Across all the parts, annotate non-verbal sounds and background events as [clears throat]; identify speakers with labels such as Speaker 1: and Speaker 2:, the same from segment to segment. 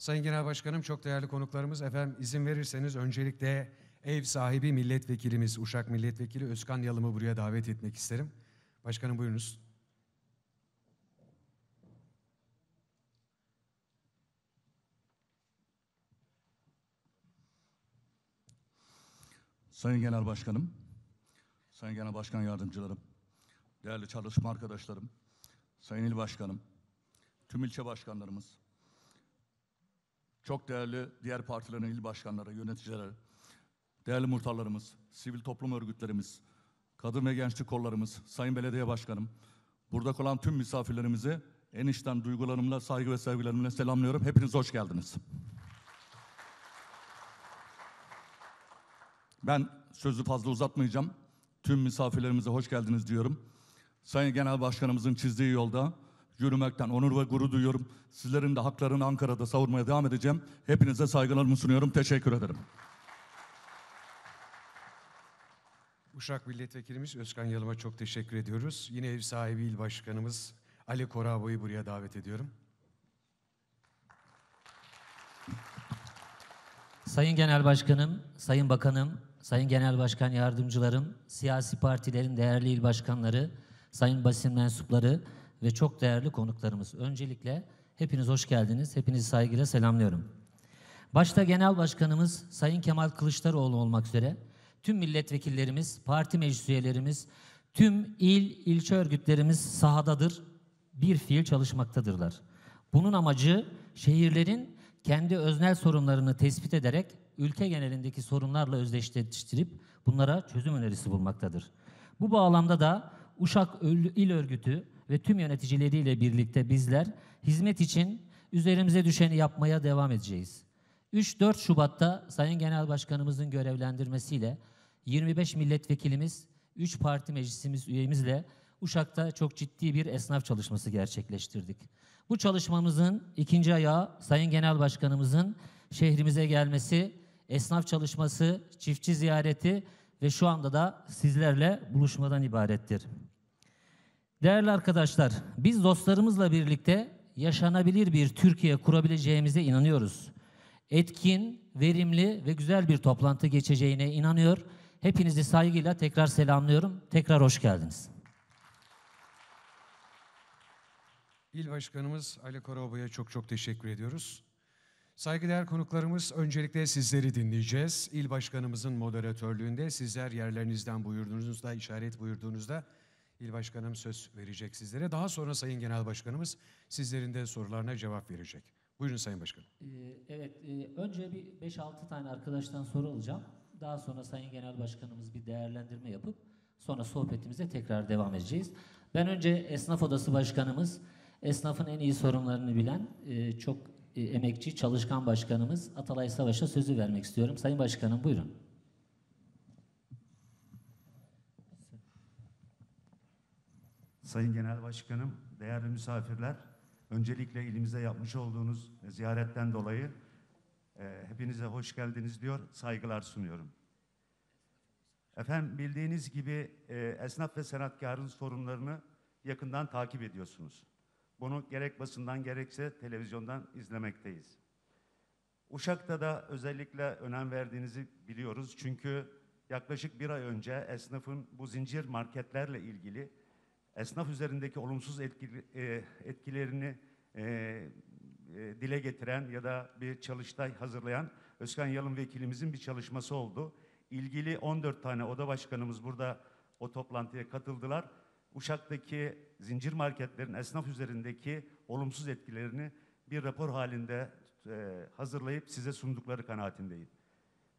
Speaker 1: Sayın Genel Başkanım, çok değerli konuklarımız, efendim izin verirseniz öncelikle ev sahibi milletvekilimiz, Uşak Milletvekili Özkan Yalım'ı buraya davet etmek isterim. Başkanım buyurunuz.
Speaker 2: Sayın Genel Başkanım, Sayın Genel Başkan Yardımcılarım, değerli çalışma arkadaşlarım, Sayın İl Başkanım, tüm ilçe başkanlarımız, çok değerli diğer partilerin il başkanları, yöneticileri, değerli muhtarlarımız, sivil toplum örgütlerimiz, kadın ve gençlik kollarımız, Sayın Belediye Başkanım, burada kalan tüm misafirlerimizi en içten duygularımla, saygı ve sevgilerimle selamlıyorum. Hepiniz hoş geldiniz. Ben sözü fazla uzatmayacağım. Tüm misafirlerimize hoş geldiniz diyorum. Sayın Genel Başkanımızın çizdiği yolda yürümekten onur ve gurur duyuyorum. Sizlerin de haklarını Ankara'da savurmaya devam edeceğim. Hepinize saygılarımı sunuyorum. Teşekkür ederim.
Speaker 1: Uşak Milletvekilimiz Özkan Yalım'a çok teşekkür ediyoruz. Yine ev sahibi il başkanımız Ali Koraboy'u buraya davet ediyorum.
Speaker 3: Sayın Genel Başkanım, Sayın Bakanım, Sayın Genel Başkan Yardımcılarım, siyasi partilerin değerli il başkanları, sayın basın mensupları, ve çok değerli konuklarımız. Öncelikle hepiniz hoş geldiniz. Hepinizi saygıyla selamlıyorum. Başta Genel Başkanımız Sayın Kemal Kılıçdaroğlu olmak üzere tüm milletvekillerimiz, parti meclis üyelerimiz, tüm il, ilçe örgütlerimiz sahadadır, bir fiil çalışmaktadırlar. Bunun amacı şehirlerin kendi öznel sorunlarını tespit ederek ülke genelindeki sorunlarla özdeşleştirip bunlara çözüm önerisi bulmaktadır. Bu bağlamda da Uşak İl Örgütü ve tüm yöneticileriyle birlikte bizler hizmet için üzerimize düşeni yapmaya devam edeceğiz. 3-4 Şubat'ta Sayın Genel Başkanımızın görevlendirmesiyle 25 milletvekilimiz, 3 parti meclisimiz üyemizle Uşak'ta çok ciddi bir esnaf çalışması gerçekleştirdik. Bu çalışmamızın ikinci ayağı Sayın Genel Başkanımızın şehrimize gelmesi, esnaf çalışması, çiftçi ziyareti ve şu anda da sizlerle buluşmadan ibarettir. Değerli arkadaşlar, biz dostlarımızla birlikte yaşanabilir bir Türkiye kurabileceğimize inanıyoruz. Etkin, verimli ve güzel bir toplantı geçeceğine inanıyor. Hepinizi saygıyla tekrar selamlıyorum. Tekrar hoş geldiniz.
Speaker 1: İl Başkanımız Ali Karabağ'a çok çok teşekkür ediyoruz. Saygıdeğer konuklarımız, öncelikle sizleri dinleyeceğiz. İl Başkanımızın moderatörlüğünde sizler yerlerinizden buyurduğunuzda, işaret buyurduğunuzda İl Başkanım söz verecek sizlere. Daha sonra Sayın Genel Başkanımız sizlerin de sorularına cevap verecek. Buyurun
Speaker 3: Sayın Başkanım. Ee, evet, e, önce bir 5-6 tane arkadaştan soru alacağım. Daha sonra Sayın Genel Başkanımız bir değerlendirme yapıp sonra sohbetimize tekrar devam edeceğiz. Ben önce Esnaf Odası Başkanımız, esnafın en iyi sorunlarını bilen e, çok e, emekçi, çalışkan başkanımız Atalay Savaş'a sözü vermek istiyorum. Sayın Başkanım buyurun.
Speaker 4: Sayın Genel Başkanım, değerli misafirler, öncelikle ilimize yapmış olduğunuz ziyaretten dolayı e, hepinize hoş geldiniz diyor, saygılar sunuyorum. Efendim bildiğiniz gibi e, esnaf ve sanatkarın sorunlarını yakından takip ediyorsunuz. Bunu gerek basından gerekse televizyondan izlemekteyiz. Uşak'ta da özellikle önem verdiğinizi biliyoruz. Çünkü yaklaşık bir ay önce esnafın bu zincir marketlerle ilgili esnaf üzerindeki olumsuz etkili, e, etkilerini e, e, dile getiren ya da bir çalıştay hazırlayan Özkan Yalın vekilimizin bir çalışması oldu. İlgili 14 tane oda başkanımız burada o toplantıya katıldılar. Uşak'taki zincir marketlerin esnaf üzerindeki olumsuz etkilerini bir rapor halinde e, hazırlayıp size sundukları kanaatindeyim.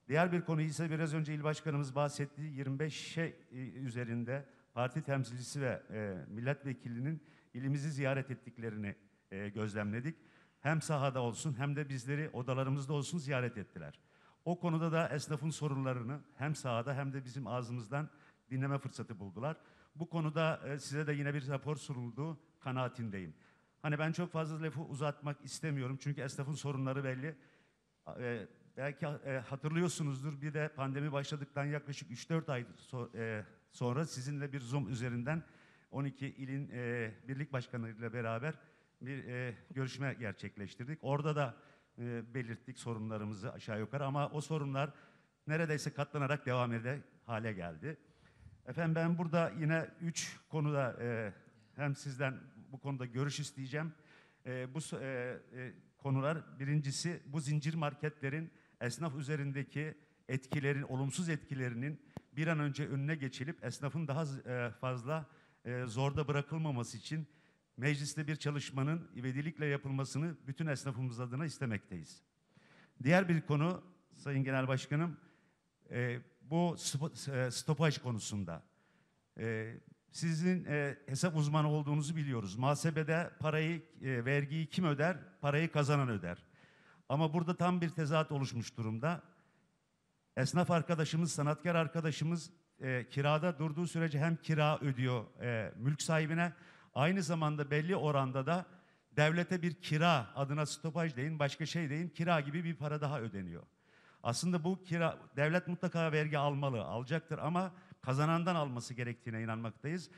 Speaker 4: Diğer bir konu ise biraz önce il başkanımız bahsetti şey e, üzerinde parti temsilcisi ve e, milletvekilinin ilimizi ziyaret ettiklerini e, gözlemledik. Hem sahada olsun hem de bizleri odalarımızda olsun ziyaret ettiler. O konuda da esnafın sorunlarını hem sahada hem de bizim ağzımızdan dinleme fırsatı buldular. Bu konuda e, size de yine bir rapor sunuldu kanaatindeyim. Hani ben çok fazla lafı uzatmak istemiyorum çünkü esnafın sorunları belli. E, belki e, hatırlıyorsunuzdur bir de pandemi başladıktan yaklaşık 3-4 ay so, e, sonra sizinle bir Zoom üzerinden 12 ilin e, birlik başkanlarıyla beraber bir e, görüşme gerçekleştirdik. Orada da e, belirttik sorunlarımızı aşağı yukarı ama o sorunlar neredeyse katlanarak devam ede hale geldi. Efendim ben burada yine üç konuda e, hem sizden bu konuda görüş isteyeceğim. E, bu e, e, konular birincisi bu zincir marketlerin esnaf üzerindeki etkilerin, olumsuz etkilerinin bir an önce önüne geçilip esnafın daha e, fazla e, zorda bırakılmaması için mecliste bir çalışmanın ivedilikle yapılmasını bütün esnafımız adına istemekteyiz. Diğer bir konu Sayın Genel Başkanım e, bu stopaj konusunda. Sizin hesap uzmanı olduğunuzu biliyoruz. Muhasebede parayı, vergiyi kim öder? Parayı kazanan öder. Ama burada tam bir tezat oluşmuş durumda. Esnaf arkadaşımız, sanatkar arkadaşımız e, kirada durduğu sürece hem kira ödüyor e, mülk sahibine, aynı zamanda belli oranda da devlete bir kira adına stopaj deyin, başka şey deyin, kira gibi bir para daha ödeniyor. Aslında bu kira, devlet mutlaka vergi almalı, alacaktır ama kazanandan alması gerektiğine inanmaktayız.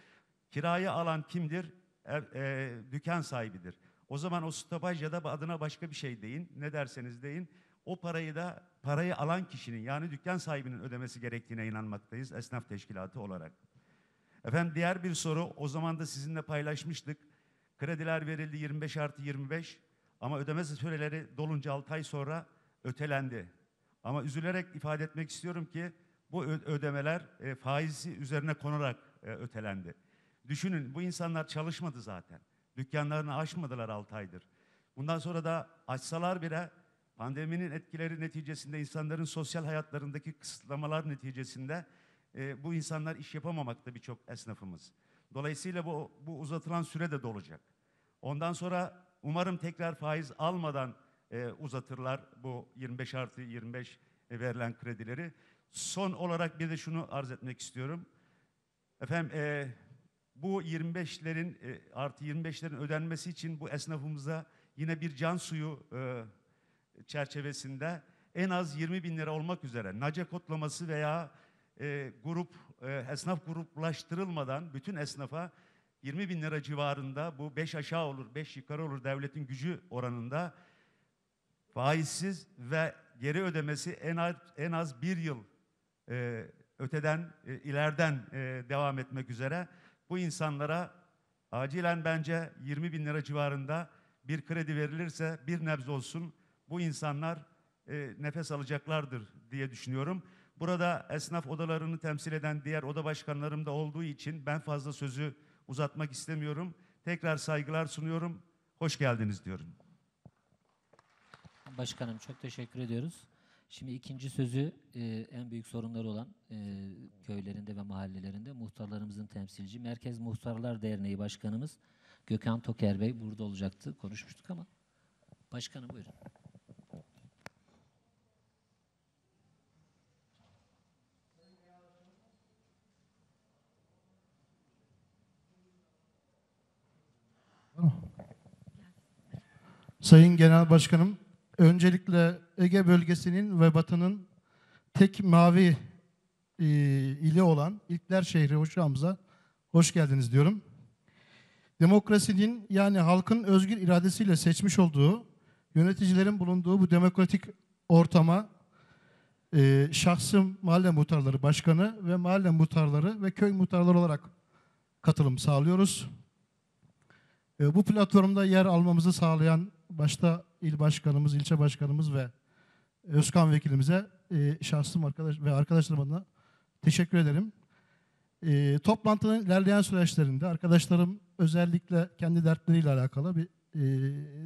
Speaker 4: Kirayı alan kimdir? E, e, dükkan sahibidir. O zaman o stopaj ya da adına başka bir şey deyin, ne derseniz deyin, o parayı da parayı alan kişinin yani dükkan sahibinin ödemesi gerektiğine inanmaktayız esnaf teşkilatı olarak. Efendim diğer bir soru o zaman da sizinle paylaşmıştık. Krediler verildi 25 artı 25 ama ödeme süreleri dolunca 6 ay sonra ötelendi. Ama üzülerek ifade etmek istiyorum ki bu ödemeler e, faizi üzerine konarak e, ötelendi. Düşünün bu insanlar çalışmadı zaten. Dükkanlarını açmadılar 6 aydır. Bundan sonra da açsalar bile Pandeminin etkileri neticesinde insanların sosyal hayatlarındaki kısıtlamalar neticesinde e, bu insanlar iş yapamamakta birçok esnafımız. Dolayısıyla bu, bu uzatılan süre de dolacak. Ondan sonra umarım tekrar faiz almadan e, uzatırlar bu 25 artı 25 e, verilen kredileri. Son olarak bir de şunu arz etmek istiyorum. Efendim e, bu 25'lerin e, artı 25'lerin ödenmesi için bu esnafımıza yine bir can suyu e, çerçevesinde en az 20 bin lira olmak üzere nace kodlaması veya e, grup e, esnaf gruplaştırılmadan bütün esnafa 20 bin lira civarında bu 5 aşağı olur 5 yukarı olur devletin gücü oranında faizsiz ve geri ödemesi en az, en az bir yıl e, öteden e, ileriden e, devam etmek üzere bu insanlara acilen bence 20 bin lira civarında bir kredi verilirse bir nebze olsun bu insanlar e, nefes alacaklardır diye düşünüyorum. Burada esnaf odalarını temsil eden diğer oda başkanlarım da olduğu için ben fazla sözü uzatmak
Speaker 3: istemiyorum. Tekrar saygılar sunuyorum. Hoş geldiniz diyorum. Başkanım çok teşekkür ediyoruz. Şimdi ikinci sözü e, en büyük sorunları olan e, köylerinde ve mahallelerinde muhtarlarımızın temsilci Merkez Muhtarlar Derneği Başkanımız Gökhan Toker Bey burada olacaktı. Konuşmuştuk ama başkanım buyurun.
Speaker 5: Sayın Genel Başkanım, öncelikle Ege bölgesinin ve Batı'nın tek mavi e, ili olan İlkler şehri Hoşam'ıza hoş geldiniz diyorum. Demokrasinin yani halkın özgür iradesiyle seçmiş olduğu, yöneticilerin bulunduğu bu demokratik ortama e, şahsım mahalle muhtarları başkanı ve mahalle muhtarları ve köy muhtarları olarak katılım sağlıyoruz. E, bu platformda yer almamızı sağlayan başta il başkanımız, ilçe başkanımız ve Özkan vekilimize e, şahsım arkadaş ve arkadaşlarım adına teşekkür ederim. E, toplantının ilerleyen süreçlerinde arkadaşlarım özellikle kendi dertleriyle alakalı bir e,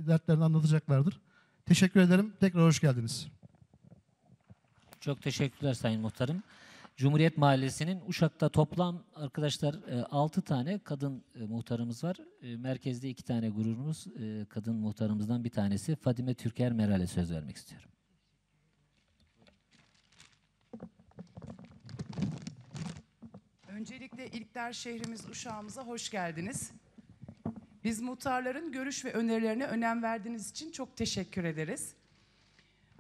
Speaker 5: dertlerini anlatacaklardır. Teşekkür ederim. Tekrar hoş geldiniz.
Speaker 3: Çok teşekkürler Sayın Muhtarım. Cumhuriyet Mahallesi'nin Uşak'ta toplam arkadaşlar 6 e, tane kadın e, muhtarımız var. E, merkezde 2 tane gururumuz kadın muhtarımızdan bir tanesi Fadime Türker Meral'e söz vermek istiyorum.
Speaker 6: Öncelikle İlkler şehrimiz Uşağımıza hoş geldiniz. Biz muhtarların görüş ve önerilerine önem verdiğiniz için çok teşekkür ederiz.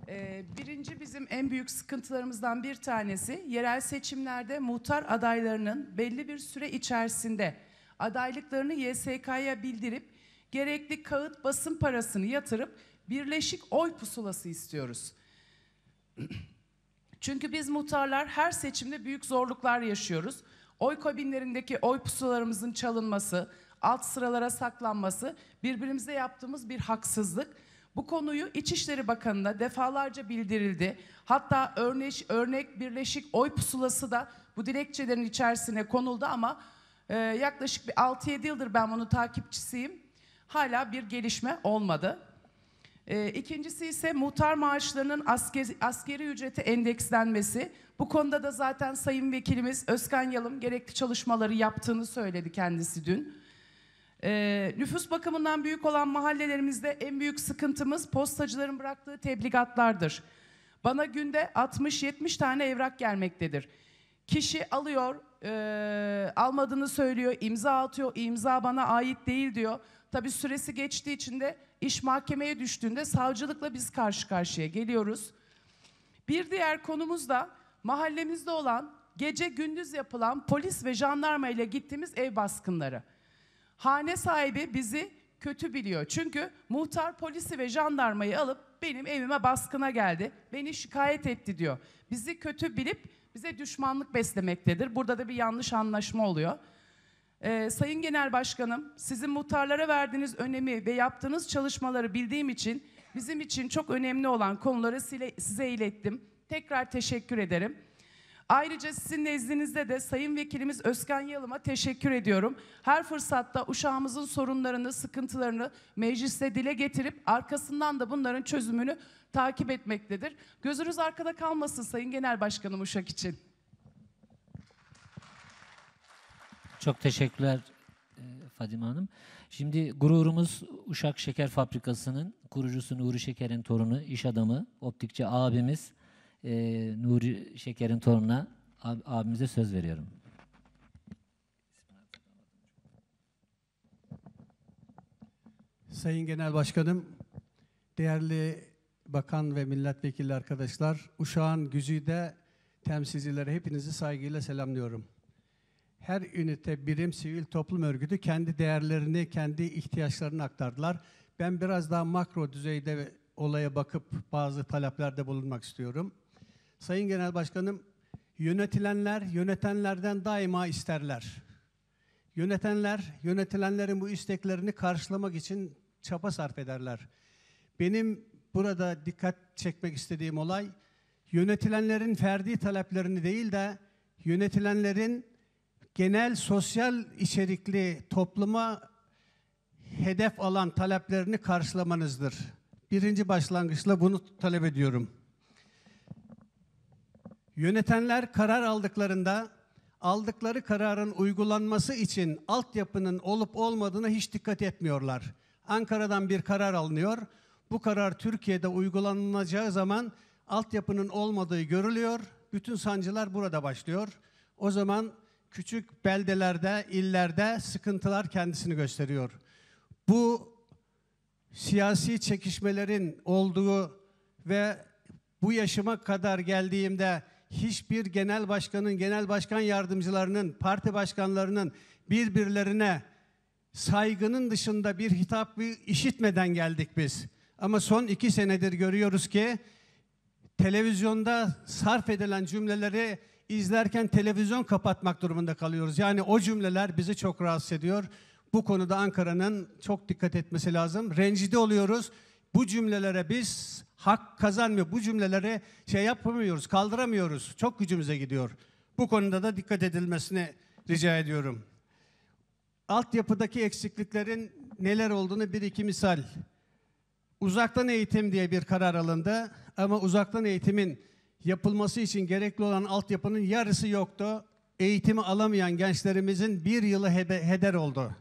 Speaker 6: Ee, birinci bizim en büyük sıkıntılarımızdan bir tanesi yerel seçimlerde muhtar adaylarının belli bir süre içerisinde adaylıklarını YSK'ya bildirip gerekli kağıt basın parasını yatırıp birleşik oy pusulası istiyoruz. [clears throat] Çünkü biz muhtarlar her seçimde büyük zorluklar yaşıyoruz. Oy kabinlerindeki oy pusularımızın çalınması, alt sıralara saklanması birbirimize yaptığımız bir haksızlık. Bu konuyu İçişleri Bakanı'na defalarca bildirildi. Hatta örneş, örnek birleşik oy pusulası da bu dilekçelerin içerisine konuldu ama e, yaklaşık 6-7 yıldır ben bunu takipçisiyim. Hala bir gelişme olmadı. E, ikincisi ise muhtar maaşlarının asker, askeri ücreti endekslenmesi. Bu konuda da zaten Sayın Vekilimiz Özkan Yalım gerekli çalışmaları yaptığını söyledi kendisi dün. Ee, nüfus bakımından büyük olan mahallelerimizde en büyük sıkıntımız postacıların bıraktığı tebligatlardır. Bana günde 60-70 tane evrak gelmektedir. Kişi alıyor, e, almadığını söylüyor, imza atıyor, imza bana ait değil diyor. Tabi süresi geçtiği için de iş mahkemeye düştüğünde savcılıkla biz karşı karşıya geliyoruz. Bir diğer konumuz da mahallemizde olan gece gündüz yapılan polis ve jandarma ile gittiğimiz ev baskınları. Hane sahibi bizi kötü biliyor. Çünkü muhtar polisi ve jandarmayı alıp benim evime baskına geldi. Beni şikayet etti diyor. Bizi kötü bilip bize düşmanlık beslemektedir. Burada da bir yanlış anlaşma oluyor. Ee, Sayın Genel Başkanım, sizin muhtarlara verdiğiniz önemi ve yaptığınız çalışmaları bildiğim için bizim için çok önemli olan konuları size ilettim. Tekrar teşekkür ederim. Ayrıca sizin nezdinizde de Sayın Vekilimiz Özkan Yalım'a teşekkür ediyorum. Her fırsatta uşağımızın sorunlarını, sıkıntılarını mecliste dile getirip arkasından da bunların çözümünü takip etmektedir. Gözünüz arkada kalmasın Sayın Genel Başkanım uşak için.
Speaker 3: Çok teşekkürler e, Fadime Hanım. Şimdi gururumuz Uşak Şeker Fabrikası'nın kurucusu Nuri Şeker'in torunu, iş adamı, optikçi abimiz e, Nuri Şeker'in torununa ab, abimize söz veriyorum.
Speaker 1: Sayın Genel Başkanım, değerli bakan ve milletvekili arkadaşlar, Uşağın Güzide temsilcileri hepinizi saygıyla selamlıyorum. Her ünite, birim, sivil toplum örgütü kendi değerlerini, kendi ihtiyaçlarını aktardılar. Ben biraz daha makro düzeyde olaya bakıp bazı taleplerde bulunmak istiyorum. Sayın Genel Başkanım, yönetilenler yönetenlerden daima isterler. Yönetenler, yönetilenlerin bu isteklerini karşılamak için çaba sarf ederler. Benim burada dikkat çekmek istediğim olay, yönetilenlerin ferdi taleplerini değil de yönetilenlerin genel sosyal içerikli topluma hedef alan taleplerini karşılamanızdır. Birinci başlangıçla bunu talep ediyorum. Yönetenler karar aldıklarında aldıkları kararın uygulanması için altyapının olup olmadığına hiç dikkat etmiyorlar. Ankara'dan bir karar alınıyor. Bu karar Türkiye'de uygulanacağı zaman altyapının olmadığı görülüyor. Bütün sancılar burada başlıyor. O zaman küçük beldelerde, illerde sıkıntılar kendisini gösteriyor. Bu siyasi çekişmelerin olduğu ve bu yaşıma kadar geldiğimde hiçbir genel başkanın, genel başkan yardımcılarının, parti başkanlarının birbirlerine saygının dışında bir hitap bir işitmeden geldik biz. Ama son iki senedir görüyoruz ki televizyonda sarf edilen cümleleri izlerken televizyon kapatmak durumunda kalıyoruz. Yani o cümleler bizi çok rahatsız ediyor. Bu konuda Ankara'nın çok dikkat etmesi lazım. Rencide oluyoruz. Bu cümlelere biz hak kazanmıyor. Bu cümlelere şey yapamıyoruz, kaldıramıyoruz. Çok gücümüze gidiyor. Bu konuda da dikkat edilmesini rica ediyorum. Altyapıdaki eksikliklerin neler olduğunu bir iki misal. Uzaktan eğitim diye bir karar alındı ama uzaktan eğitimin yapılması için gerekli olan altyapının yarısı yoktu. Eğitimi alamayan gençlerimizin bir yılı heder oldu.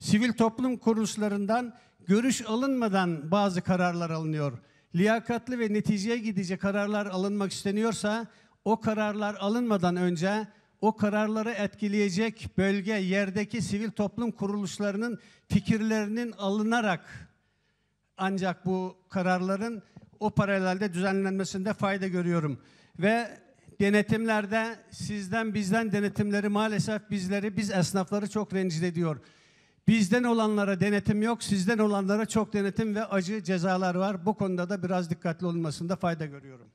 Speaker 1: Sivil toplum kuruluşlarından görüş alınmadan bazı kararlar alınıyor. Liyakatlı ve neticeye gidecek kararlar alınmak isteniyorsa o kararlar alınmadan önce o kararları etkileyecek bölge, yerdeki sivil toplum kuruluşlarının fikirlerinin alınarak ancak bu kararların o paralelde düzenlenmesinde fayda görüyorum. Ve denetimlerde sizden bizden denetimleri maalesef bizleri, biz esnafları çok rencide ediyor. Bizden olanlara denetim yok, sizden olanlara çok denetim ve acı cezalar var. Bu konuda da biraz dikkatli olmasında fayda görüyorum.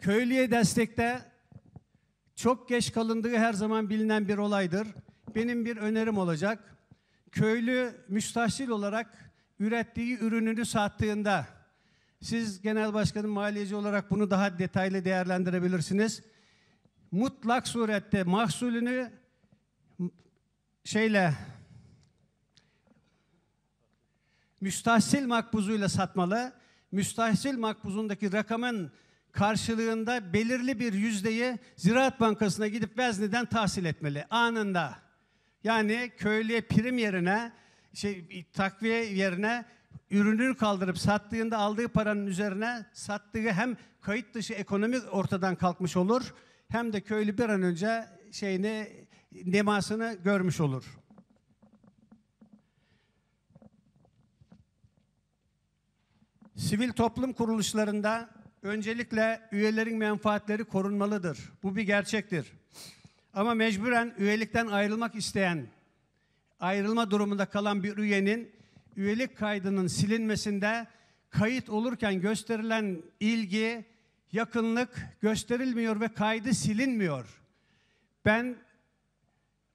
Speaker 1: Köylüye destekte çok geç kalındığı her zaman bilinen bir olaydır. Benim bir önerim olacak. Köylü müstahsil olarak ürettiği ürününü sattığında siz genel başkanın maliyeci olarak bunu daha detaylı değerlendirebilirsiniz. Mutlak surette mahsulünü şeyle müstahsil makbuzuyla satmalı. Müstahsil makbuzundaki rakamın karşılığında belirli bir yüzdeyi Ziraat Bankası'na gidip vezneden tahsil etmeli anında. Yani köylüye prim yerine şey takviye yerine ürünü kaldırıp sattığında aldığı paranın üzerine sattığı hem kayıt dışı ekonomik ortadan kalkmış olur hem de köylü bir an önce şeyini nemasını görmüş olur. Sivil toplum kuruluşlarında öncelikle üyelerin menfaatleri korunmalıdır. Bu bir gerçektir. Ama mecburen üyelikten ayrılmak isteyen, ayrılma durumunda kalan bir üyenin üyelik kaydının silinmesinde kayıt olurken gösterilen ilgi, yakınlık gösterilmiyor ve kaydı silinmiyor. Ben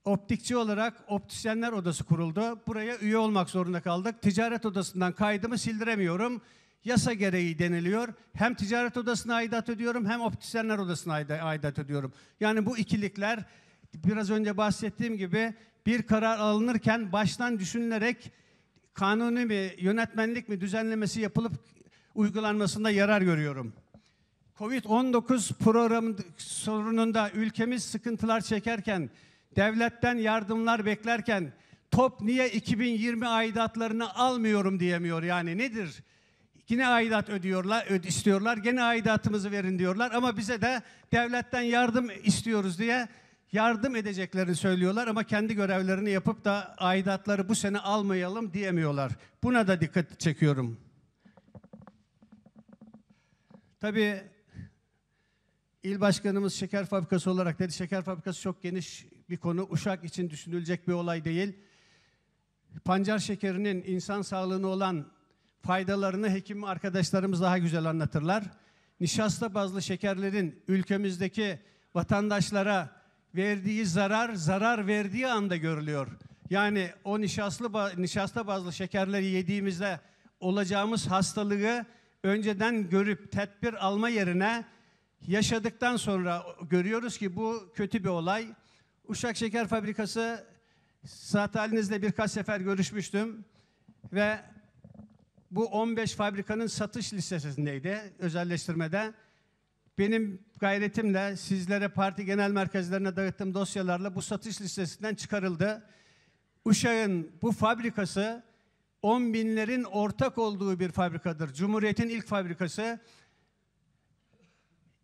Speaker 1: optikçi olarak optisyenler odası kuruldu. Buraya üye olmak zorunda kaldık. Ticaret odasından kaydımı sildiremiyorum. Yasa gereği deniliyor. Hem ticaret odasına aidat ediyorum, hem optisyenler odasına aidat ediyorum. Yani bu ikilikler biraz önce bahsettiğim gibi bir karar alınırken baştan düşünülerek kanuni mi, yönetmenlik mi düzenlemesi yapılıp uygulanmasında yarar görüyorum. Covid-19 programı sorununda ülkemiz sıkıntılar çekerken devletten yardımlar beklerken top niye 2020 aidatlarını almıyorum diyemiyor yani nedir? Yine aidat ödüyorlar, öd istiyorlar. Gene aidatımızı verin diyorlar ama bize de devletten yardım istiyoruz diye yardım edeceklerini söylüyorlar ama kendi görevlerini yapıp da aidatları bu sene almayalım diyemiyorlar. Buna da dikkat çekiyorum. Tabii il başkanımız şeker fabrikası olarak dedi. Şeker fabrikası çok geniş bir konu. Uşak için düşünülecek bir olay değil. Pancar şekerinin insan sağlığına olan faydalarını hekim arkadaşlarımız daha güzel anlatırlar. Nişasta bazlı şekerlerin ülkemizdeki vatandaşlara verdiği zarar, zarar verdiği anda görülüyor. Yani o nişaslı, nişasta bazlı şekerleri yediğimizde olacağımız hastalığı önceden görüp tedbir alma yerine yaşadıktan sonra görüyoruz ki bu kötü bir olay. Uşak Şeker Fabrikası Saat halinizle birkaç sefer görüşmüştüm ve bu 15 fabrikanın satış listesindeydi özelleştirmede. Benim gayretimle sizlere parti genel merkezlerine dağıttığım dosyalarla bu satış listesinden çıkarıldı. Uşak'ın bu fabrikası 10 binlerin ortak olduğu bir fabrikadır. Cumhuriyet'in ilk fabrikası.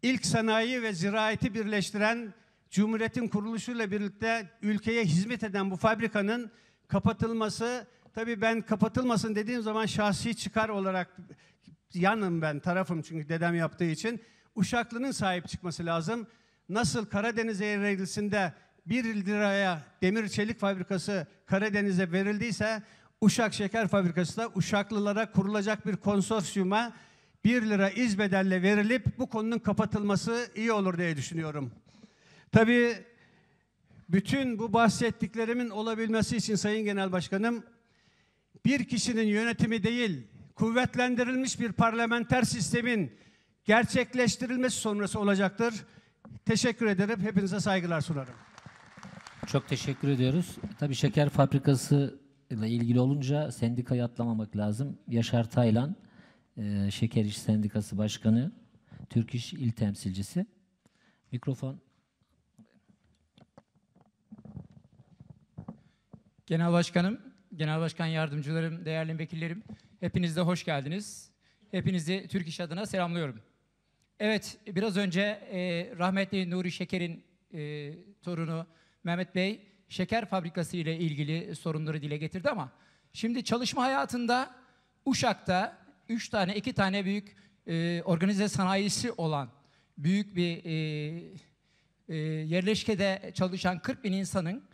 Speaker 1: ilk sanayi ve ziraati birleştiren Cumhuriyet'in kuruluşuyla birlikte ülkeye hizmet eden bu fabrikanın kapatılması, tabii ben kapatılmasın dediğim zaman şahsi çıkar olarak yanım ben, tarafım çünkü dedem yaptığı için. Uşaklı'nın sahip çıkması lazım. Nasıl Karadeniz Eğrelisi'nde 1 liraya demir çelik fabrikası Karadeniz'e verildiyse Uşak Şeker Fabrikası da Uşaklılara kurulacak bir konsorsiyuma 1 lira iz bedelle verilip bu konunun kapatılması iyi olur diye düşünüyorum. Tabii bütün bu bahsettiklerimin olabilmesi için Sayın Genel Başkanım bir kişinin yönetimi değil, kuvvetlendirilmiş bir parlamenter sistemin gerçekleştirilmesi sonrası olacaktır. Teşekkür ederim. Hepinize saygılar sunarım.
Speaker 3: Çok teşekkür ediyoruz. Tabii şeker fabrikası ile ilgili olunca sendikayı atlamamak lazım. Yaşar Taylan, e, Şeker İş Sendikası Başkanı, Türk İş İl Temsilcisi. Mikrofon
Speaker 7: Genel Başkanım, Genel Başkan Yardımcılarım, değerli vekillerim, hepiniz de hoş geldiniz. Hepinizi Türk İş adına selamlıyorum. Evet, biraz önce e, rahmetli Nuri Şeker'in e, torunu Mehmet Bey, şeker fabrikası ile ilgili sorunları dile getirdi ama şimdi çalışma hayatında Uşak'ta üç tane, iki tane büyük e, organize sanayisi olan büyük bir e, e, yerleşkede çalışan 40 bin insanın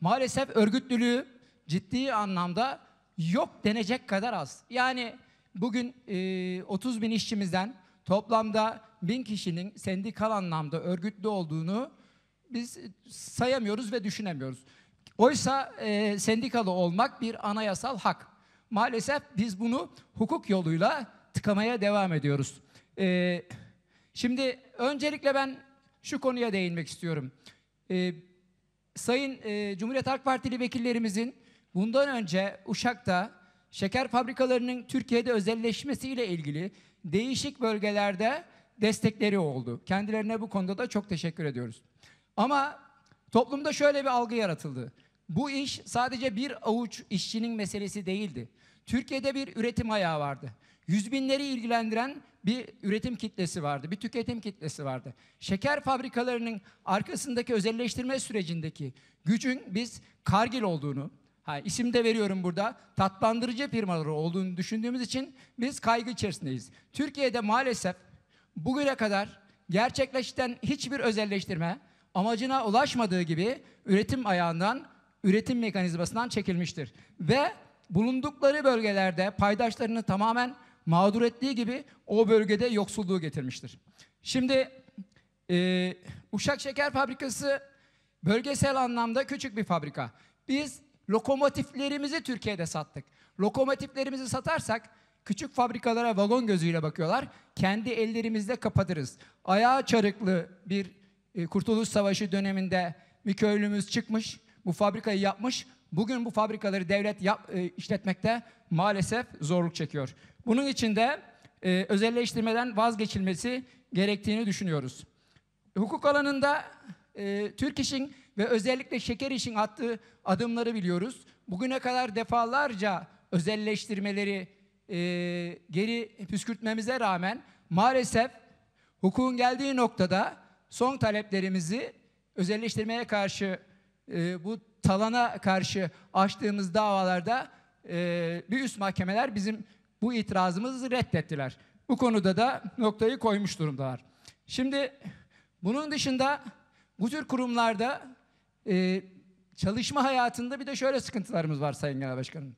Speaker 7: maalesef örgütlülüğü ciddi anlamda yok denecek kadar az. Yani bugün e, 30 bin işçimizden toplamda bin kişinin sendikal anlamda örgütlü olduğunu biz sayamıyoruz ve düşünemiyoruz. Oysa e, sendikalı olmak bir anayasal hak. Maalesef biz bunu hukuk yoluyla tıkamaya devam ediyoruz. E, şimdi öncelikle ben şu konuya değinmek istiyorum. E, Sayın e, Cumhuriyet Halk Partili vekillerimizin bundan önce Uşak'ta şeker fabrikalarının Türkiye'de özelleşmesiyle ilgili değişik bölgelerde destekleri oldu. Kendilerine bu konuda da çok teşekkür ediyoruz. Ama toplumda şöyle bir algı yaratıldı. Bu iş sadece bir avuç işçinin meselesi değildi. Türkiye'de bir üretim ayağı vardı. Yüz binleri ilgilendiren bir üretim kitlesi vardı, bir tüketim kitlesi vardı. Şeker fabrikalarının arkasındaki özelleştirme sürecindeki gücün biz Kargil olduğunu, ha, isim de veriyorum burada, tatlandırıcı firmaları olduğunu düşündüğümüz için biz kaygı içerisindeyiz. Türkiye'de maalesef bugüne kadar gerçekleşten hiçbir özelleştirme amacına ulaşmadığı gibi üretim ayağından, üretim mekanizmasından çekilmiştir. Ve bulundukları bölgelerde paydaşlarını tamamen mağdur ettiği gibi o bölgede yoksulluğu getirmiştir. Şimdi e, Uşak Şeker Fabrikası bölgesel anlamda küçük bir fabrika. Biz lokomotiflerimizi Türkiye'de sattık. Lokomotiflerimizi satarsak küçük fabrikalara vagon gözüyle bakıyorlar. Kendi ellerimizle kapatırız. Ayağı çarıklı bir e, Kurtuluş Savaşı döneminde bir köylümüz çıkmış, bu fabrikayı yapmış. Bugün bu fabrikaları devlet yap, e, işletmekte maalesef zorluk çekiyor. Bunun için de e, özelleştirmeden vazgeçilmesi gerektiğini düşünüyoruz. Hukuk alanında e, Türk İş'in ve özellikle Şeker İş'in attığı adımları biliyoruz. Bugüne kadar defalarca özelleştirmeleri e, geri püskürtmemize rağmen maalesef hukukun geldiği noktada son taleplerimizi özelleştirmeye karşı e, bu talana karşı açtığımız davalarda e, bir üst mahkemeler bizim bu itirazımızı reddettiler. Bu konuda da noktayı koymuş durumdalar. Şimdi bunun dışında bu tür kurumlarda e, çalışma hayatında bir de şöyle sıkıntılarımız var Sayın Genel Başkanım.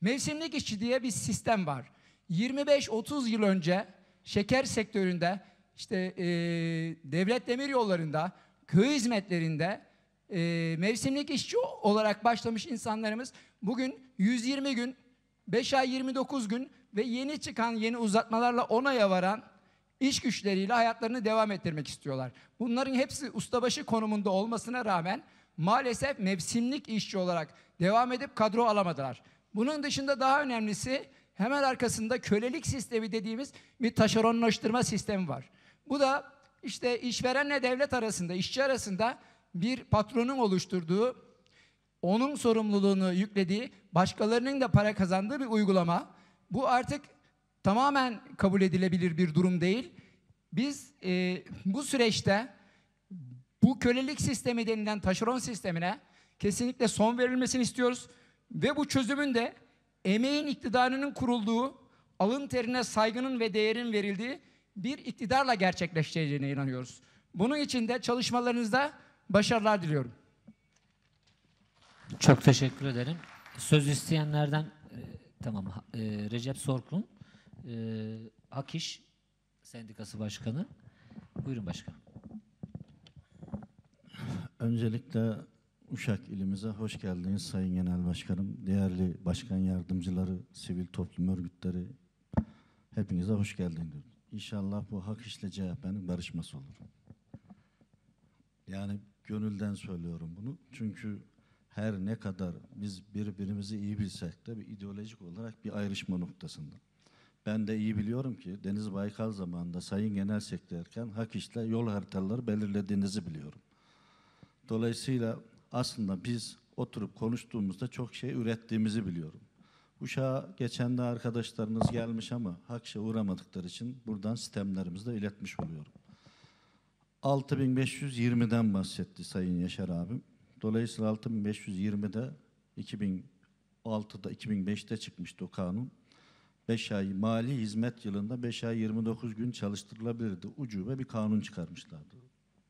Speaker 7: Mevsimlik işçi diye bir sistem var. 25-30 yıl önce şeker sektöründe işte e, devlet demir yollarında, köy hizmetlerinde e, mevsimlik işçi olarak başlamış insanlarımız bugün 120 gün 5 ay 29 gün ve yeni çıkan yeni uzatmalarla 10 aya varan iş güçleriyle hayatlarını devam ettirmek istiyorlar. Bunların hepsi ustabaşı konumunda olmasına rağmen maalesef mevsimlik işçi olarak devam edip kadro alamadılar. Bunun dışında daha önemlisi hemen arkasında kölelik sistemi dediğimiz bir taşeronlaştırma sistemi var. Bu da işte işverenle devlet arasında, işçi arasında bir patronun oluşturduğu, onun sorumluluğunu yüklediği başkalarının da para kazandığı bir uygulama. Bu artık tamamen kabul edilebilir bir durum değil. Biz e, bu süreçte bu kölelik sistemi denilen taşeron sistemine kesinlikle son verilmesini istiyoruz. Ve bu çözümün de emeğin iktidarının kurulduğu, alın terine saygının ve değerin verildiği bir iktidarla gerçekleşeceğine inanıyoruz. Bunun için de çalışmalarınızda başarılar diliyorum.
Speaker 3: Çok teşekkür ederim. Söz isteyenlerden e, tamam e, Recep Sorkun e, Hakiş Sendikası Başkanı. Buyurun başkan. Öncelikle Uşak
Speaker 2: ilimize hoş geldiniz Sayın Genel Başkanım. Değerli başkan yardımcıları, sivil toplum örgütleri hepinize hoş geldiniz. İnşallah bu hak işle CHP'nin barışması olur. Yani gönülden söylüyorum bunu. Çünkü her ne kadar biz birbirimizi iyi bilsek de bir ideolojik olarak bir ayrışma noktasında. Ben de iyi biliyorum ki Deniz Baykal zamanında Sayın Genel Sekreterken hak işle yol haritaları belirlediğinizi biliyorum. Dolayısıyla aslında biz oturup konuştuğumuzda çok şey ürettiğimizi biliyorum. Uşağa geçen de arkadaşlarınız gelmiş ama Hakş'a uğramadıkları için buradan sistemlerimizi de iletmiş oluyorum. 6520'den bahsetti Sayın Yaşar abim. Dolayısıyla 6520'de 2006'da 2005'te çıkmıştı o kanun. 5 ay mali hizmet yılında 5 ay 29 gün çalıştırılabilirdi. Ucube bir kanun çıkarmışlardı.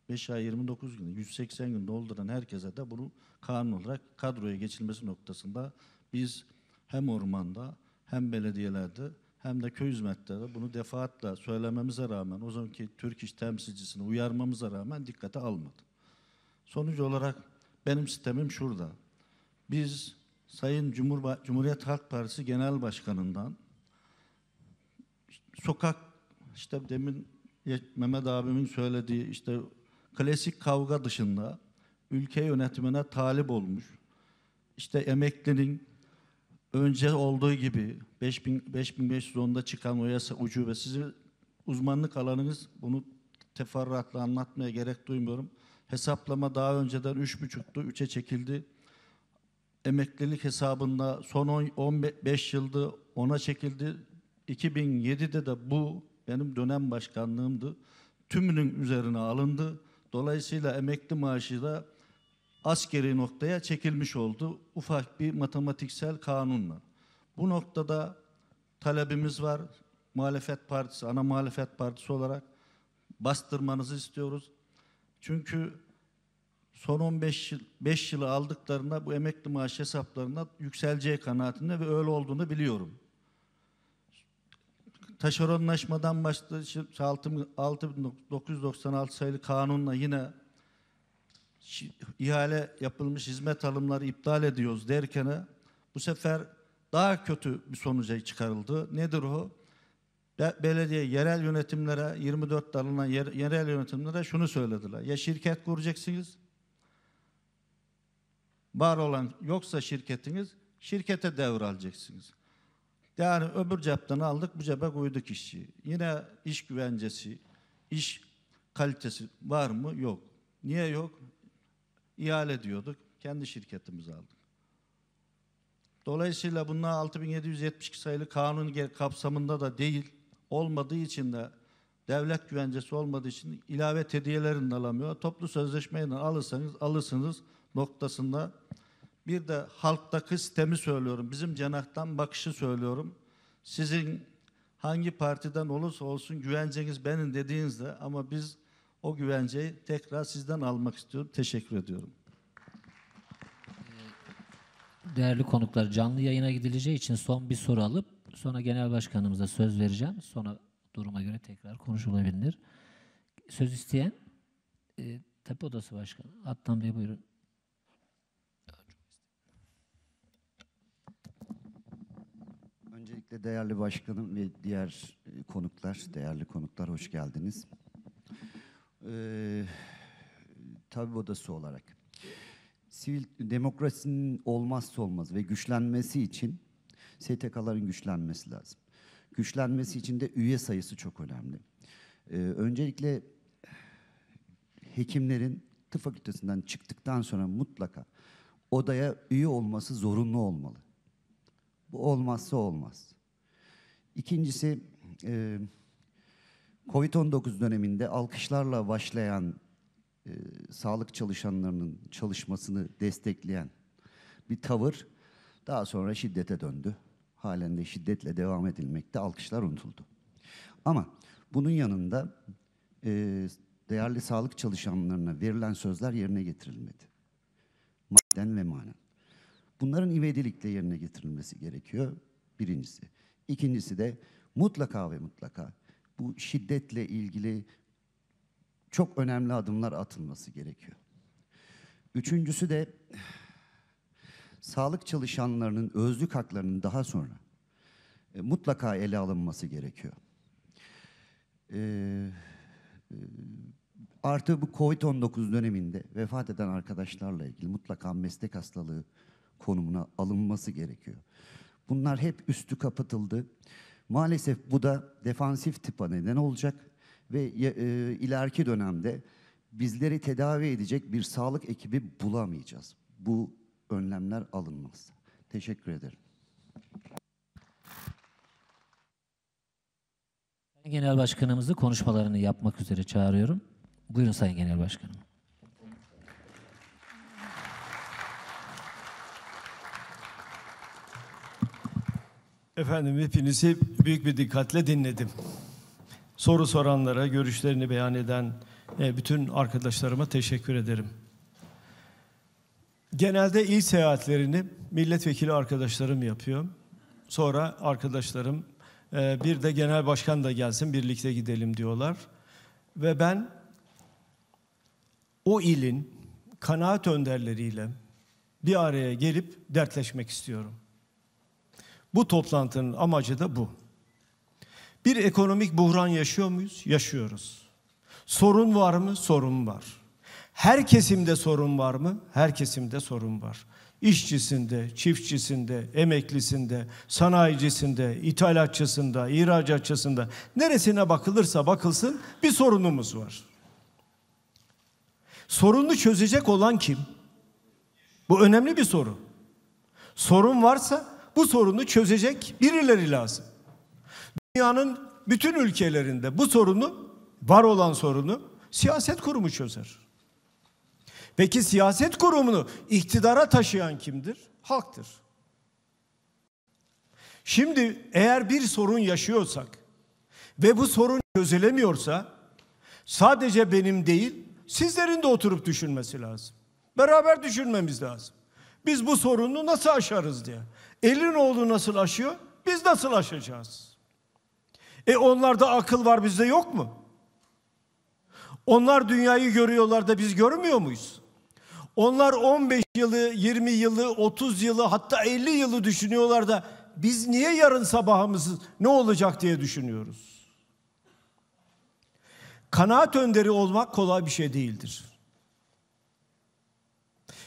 Speaker 2: 5 ay 29 gün 180 gün dolduran herkese de bunu kanun olarak kadroya geçilmesi noktasında biz hem ormanda hem belediyelerde hem de köy hizmetleri bunu defaatle söylememize rağmen o zamanki Türk iş temsilcisini uyarmamıza rağmen dikkate almadı. Sonuç olarak benim sistemim şurada. Biz Sayın Cumhurba Cumhuriyet Halk Partisi Genel Başkanı'ndan sokak işte demin Mehmet abimin söylediği işte klasik kavga dışında ülke yönetimine talip olmuş. İşte emeklinin önce olduğu gibi 5000 5510'da çıkan o yasa ucube sizi uzmanlık alanınız bunu teferruatla anlatmaya gerek duymuyorum. Hesaplama daha önceden 3,5'tu, 3'e çekildi. Emeklilik hesabında son 15 yılda 10'a çekildi. 2007'de de bu benim dönem başkanlığımdı. Tümünün üzerine alındı. Dolayısıyla emekli maaşı da askeri noktaya çekilmiş oldu. Ufak bir matematiksel kanunla. Bu noktada talebimiz var. Muhalefet Partisi, ana muhalefet partisi olarak bastırmanızı istiyoruz. Çünkü son 15 yıl, 5 yılı aldıklarında bu emekli maaş hesaplarına yükseleceği kanaatinde ve öyle olduğunu biliyorum. Taşeronlaşmadan başta 6996 sayılı kanunla yine ihale yapılmış hizmet alımları iptal ediyoruz derken bu sefer daha kötü bir sonuca çıkarıldı. Nedir o? Be belediye, yerel yönetimlere, 24 dalına yer, yerel yönetimlere şunu söylediler. Ya şirket kuracaksınız, var olan yoksa şirketiniz, şirkete devralacaksınız. Yani öbür cepten aldık, bu cebe koyduk işçi. Yine iş güvencesi, iş kalitesi var mı? Yok. Niye yok? İhale diyorduk, kendi şirketimizi aldık. Dolayısıyla bunlar 6772 sayılı kanun kapsamında da değil olmadığı için de devlet güvencesi olmadığı için ilave hediyelerini de alamıyor. Toplu sözleşmeyle alırsanız alırsınız noktasında. Bir de halktaki sistemi söylüyorum. Bizim cenahtan bakışı söylüyorum. Sizin hangi partiden olursa olsun güvenceniz benim dediğinizde ama biz o güvenceyi tekrar sizden almak istiyorum. Teşekkür ediyorum.
Speaker 3: Değerli konuklar canlı yayına gidileceği için son bir soru alıp Sonra genel başkanımıza söz vereceğim. Sonra duruma göre tekrar konuşulabilir. Söz isteyen e, Tepe Odası Başkanı Adnan Bey buyurun. Öncelikle
Speaker 8: değerli başkanım ve diğer e, konuklar, değerli konuklar hoş geldiniz. Ee, tabip odası olarak sivil demokrasinin olmazsa olmaz ve güçlenmesi için STK'ların güçlenmesi lazım. Güçlenmesi için de üye sayısı çok önemli. Ee, öncelikle hekimlerin tıp fakültesinden çıktıktan sonra mutlaka odaya üye olması zorunlu olmalı. Bu olmazsa olmaz. İkincisi e, Covid-19 döneminde alkışlarla başlayan e, sağlık çalışanlarının çalışmasını destekleyen bir tavır daha sonra şiddete döndü halen de şiddetle devam edilmekte alkışlar unutuldu. Ama bunun yanında e, değerli sağlık çalışanlarına verilen sözler yerine getirilmedi. Madden ve manen. Bunların ivedilikle yerine getirilmesi gerekiyor birincisi. İkincisi de mutlaka ve mutlaka bu şiddetle ilgili çok önemli adımlar atılması gerekiyor. Üçüncüsü de sağlık çalışanlarının özlük haklarının daha sonra e, mutlaka ele alınması gerekiyor. E, e, artı bu COVID-19 döneminde vefat eden arkadaşlarla ilgili mutlaka meslek hastalığı konumuna alınması gerekiyor. Bunlar hep üstü kapatıldı. Maalesef bu da defansif tıpa neden olacak ve e, ileriki dönemde bizleri tedavi edecek bir sağlık ekibi bulamayacağız. Bu önlemler alınmaz. Teşekkür ederim.
Speaker 3: Genel Başkanımızı konuşmalarını yapmak üzere çağırıyorum. Buyurun Sayın Genel Başkanım.
Speaker 9: Efendim hepinizi büyük bir dikkatle dinledim. Soru soranlara, görüşlerini beyan eden e, bütün arkadaşlarıma teşekkür ederim. Genelde il seyahatlerini milletvekili arkadaşlarım yapıyor. Sonra arkadaşlarım e, bir de genel başkan da gelsin birlikte gidelim diyorlar. Ve ben o ilin kanaat önderleriyle bir araya gelip dertleşmek istiyorum. Bu toplantının amacı da bu. Bir ekonomik buhran yaşıyor muyuz? Yaşıyoruz. Sorun var mı? Sorun var. Her kesimde sorun var mı? Her kesimde sorun var. İşçisinde, çiftçisinde, emeklisinde, sanayicisinde, ithalatçısında, ihracatçısında neresine bakılırsa bakılsın bir sorunumuz var. Sorunu çözecek olan kim? Bu önemli bir soru. Sorun varsa bu sorunu çözecek birileri lazım. Dünyanın bütün ülkelerinde bu sorunu, var olan sorunu siyaset kurumu çözer. Peki siyaset kurumunu iktidara taşıyan kimdir? Halktır. Şimdi eğer bir sorun yaşıyorsak ve bu sorun çözülemiyorsa sadece benim değil sizlerin de oturup düşünmesi lazım. Beraber düşünmemiz lazım. Biz bu sorunu nasıl aşarız diye. Elin oğlu nasıl aşıyor? Biz nasıl aşacağız? E onlarda akıl var bizde yok mu? Onlar dünyayı görüyorlar da biz görmüyor muyuz? Onlar 15 yılı, 20 yılı, 30 yılı hatta 50 yılı düşünüyorlar da biz niye yarın sabahımız ne olacak diye düşünüyoruz. Kanaat önderi olmak kolay bir şey değildir.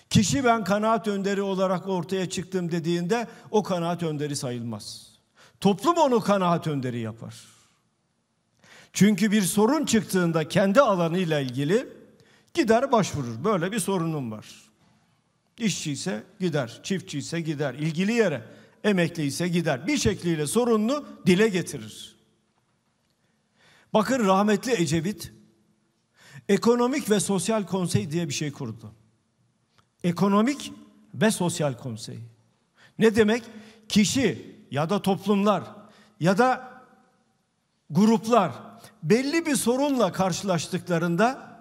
Speaker 9: Kişi ben kanaat önderi olarak ortaya çıktım dediğinde o kanaat önderi sayılmaz. Toplum onu kanaat önderi yapar. Çünkü bir sorun çıktığında kendi alanıyla ilgili Gider başvurur. Böyle bir sorunum var. İşçi ise gider, çiftçi ise gider, ilgili yere emekli ise gider. Bir şekliyle sorununu dile getirir. Bakın rahmetli Ecevit ekonomik ve sosyal konsey diye bir şey kurdu. Ekonomik ve sosyal konsey. Ne demek? Kişi ya da toplumlar ya da gruplar belli bir sorunla karşılaştıklarında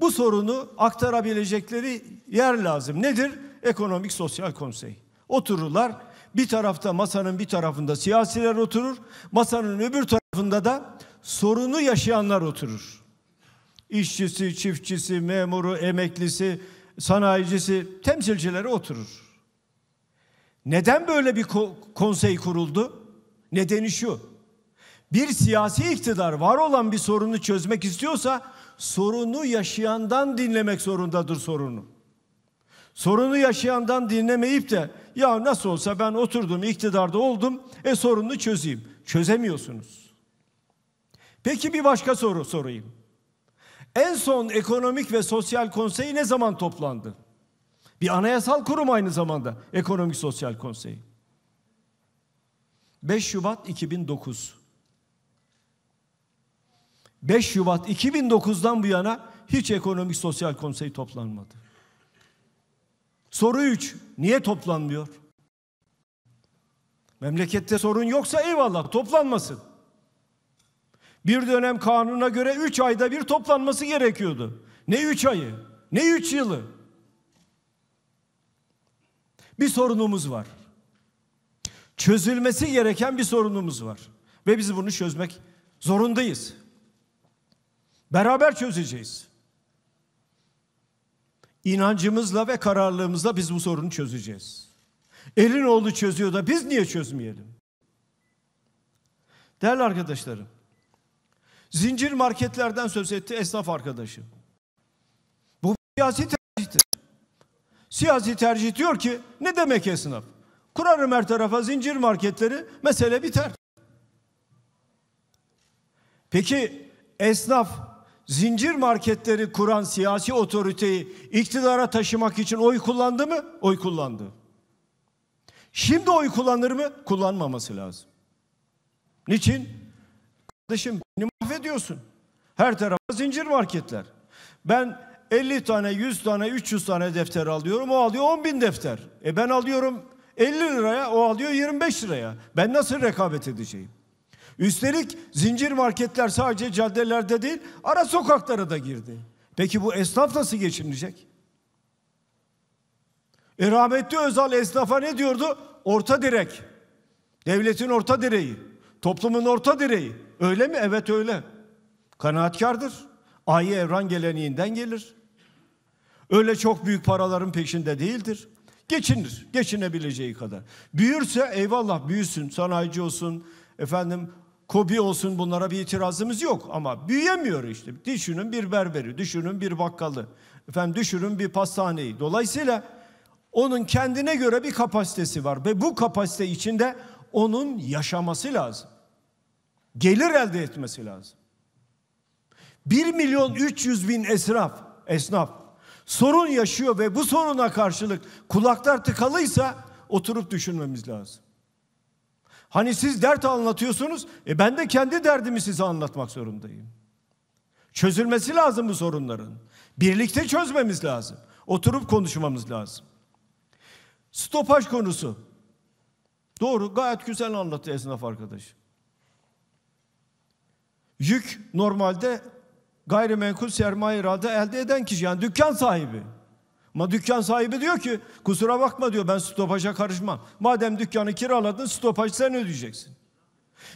Speaker 9: bu sorunu aktarabilecekleri yer lazım. Nedir? Ekonomik Sosyal Konsey. Otururlar. Bir tarafta masanın bir tarafında siyasiler oturur. Masanın öbür tarafında da sorunu yaşayanlar oturur. İşçisi, çiftçisi, memuru, emeklisi, sanayicisi, temsilcileri oturur. Neden böyle bir konsey kuruldu? Nedeni şu. Bir siyasi iktidar var olan bir sorunu çözmek istiyorsa sorunu yaşayandan dinlemek zorundadır sorunu. Sorunu yaşayandan dinlemeyip de ya nasıl olsa ben oturdum iktidarda oldum e sorunu çözeyim. Çözemiyorsunuz. Peki bir başka soru sorayım. En son ekonomik ve sosyal konsey ne zaman toplandı? Bir anayasal kurum aynı zamanda ekonomik sosyal konsey. 5 Şubat 2009. 5 Şubat 2009'dan bu yana hiç ekonomik sosyal konsey toplanmadı. Soru 3. Niye toplanmıyor? Memlekette sorun yoksa eyvallah toplanmasın. Bir dönem kanuna göre 3 ayda bir toplanması gerekiyordu. Ne 3 ayı, ne 3 yılı. Bir sorunumuz var. Çözülmesi gereken bir sorunumuz var. Ve biz bunu çözmek zorundayız. Beraber çözeceğiz. İnancımızla ve kararlılığımızla biz bu sorunu çözeceğiz. Elin oğlu çözüyor da biz niye çözmeyelim? Değerli arkadaşlarım, zincir marketlerden söz etti esnaf arkadaşım. Bu siyasi tercihtir. Siyasi tercih diyor ki ne demek esnaf? Kurarım her tarafa zincir marketleri, mesele biter. Peki esnaf zincir marketleri kuran siyasi otoriteyi iktidara taşımak için oy kullandı mı? Oy kullandı. Şimdi oy kullanır mı? Kullanmaması lazım. Niçin? Kardeşim beni mahvediyorsun. Her tarafa zincir marketler. Ben 50 tane, 100 tane, 300 tane defter alıyorum. O alıyor 10 bin defter. E ben alıyorum 50 liraya, o alıyor 25 liraya. Ben nasıl rekabet edeceğim? Üstelik zincir marketler sadece caddelerde değil, ara sokaklara da girdi. Peki bu esnaf nasıl geçinecek? E rahmetli Özal esnafa ne diyordu? Orta direk. Devletin orta direği. Toplumun orta direği. Öyle mi? Evet öyle. Kanaatkardır. Ayı evran geleneğinden gelir. Öyle çok büyük paraların peşinde değildir. Geçinir, geçinebileceği kadar. Büyürse eyvallah büyüsün, sanayici olsun, efendim Kobi olsun bunlara bir itirazımız yok ama büyüyemiyor işte. Düşünün bir berberi, düşünün bir bakkalı, efendim düşünün bir pastaneyi. Dolayısıyla onun kendine göre bir kapasitesi var ve bu kapasite içinde onun yaşaması lazım. Gelir elde etmesi lazım. 1 milyon 300 bin esnaf, esnaf sorun yaşıyor ve bu soruna karşılık kulaklar tıkalıysa oturup düşünmemiz lazım. Hani siz dert anlatıyorsunuz, e ben de kendi derdimi size anlatmak zorundayım. Çözülmesi lazım bu sorunların. Birlikte çözmemiz lazım. Oturup konuşmamız lazım. Stopaj konusu. Doğru, gayet güzel anlattı esnaf arkadaş. Yük normalde gayrimenkul sermaye irade elde eden kişi yani dükkan sahibi. Ama dükkan sahibi diyor ki kusura bakma diyor ben stopaja karışmam. Madem dükkanı kiraladın stopaj sen ödeyeceksin.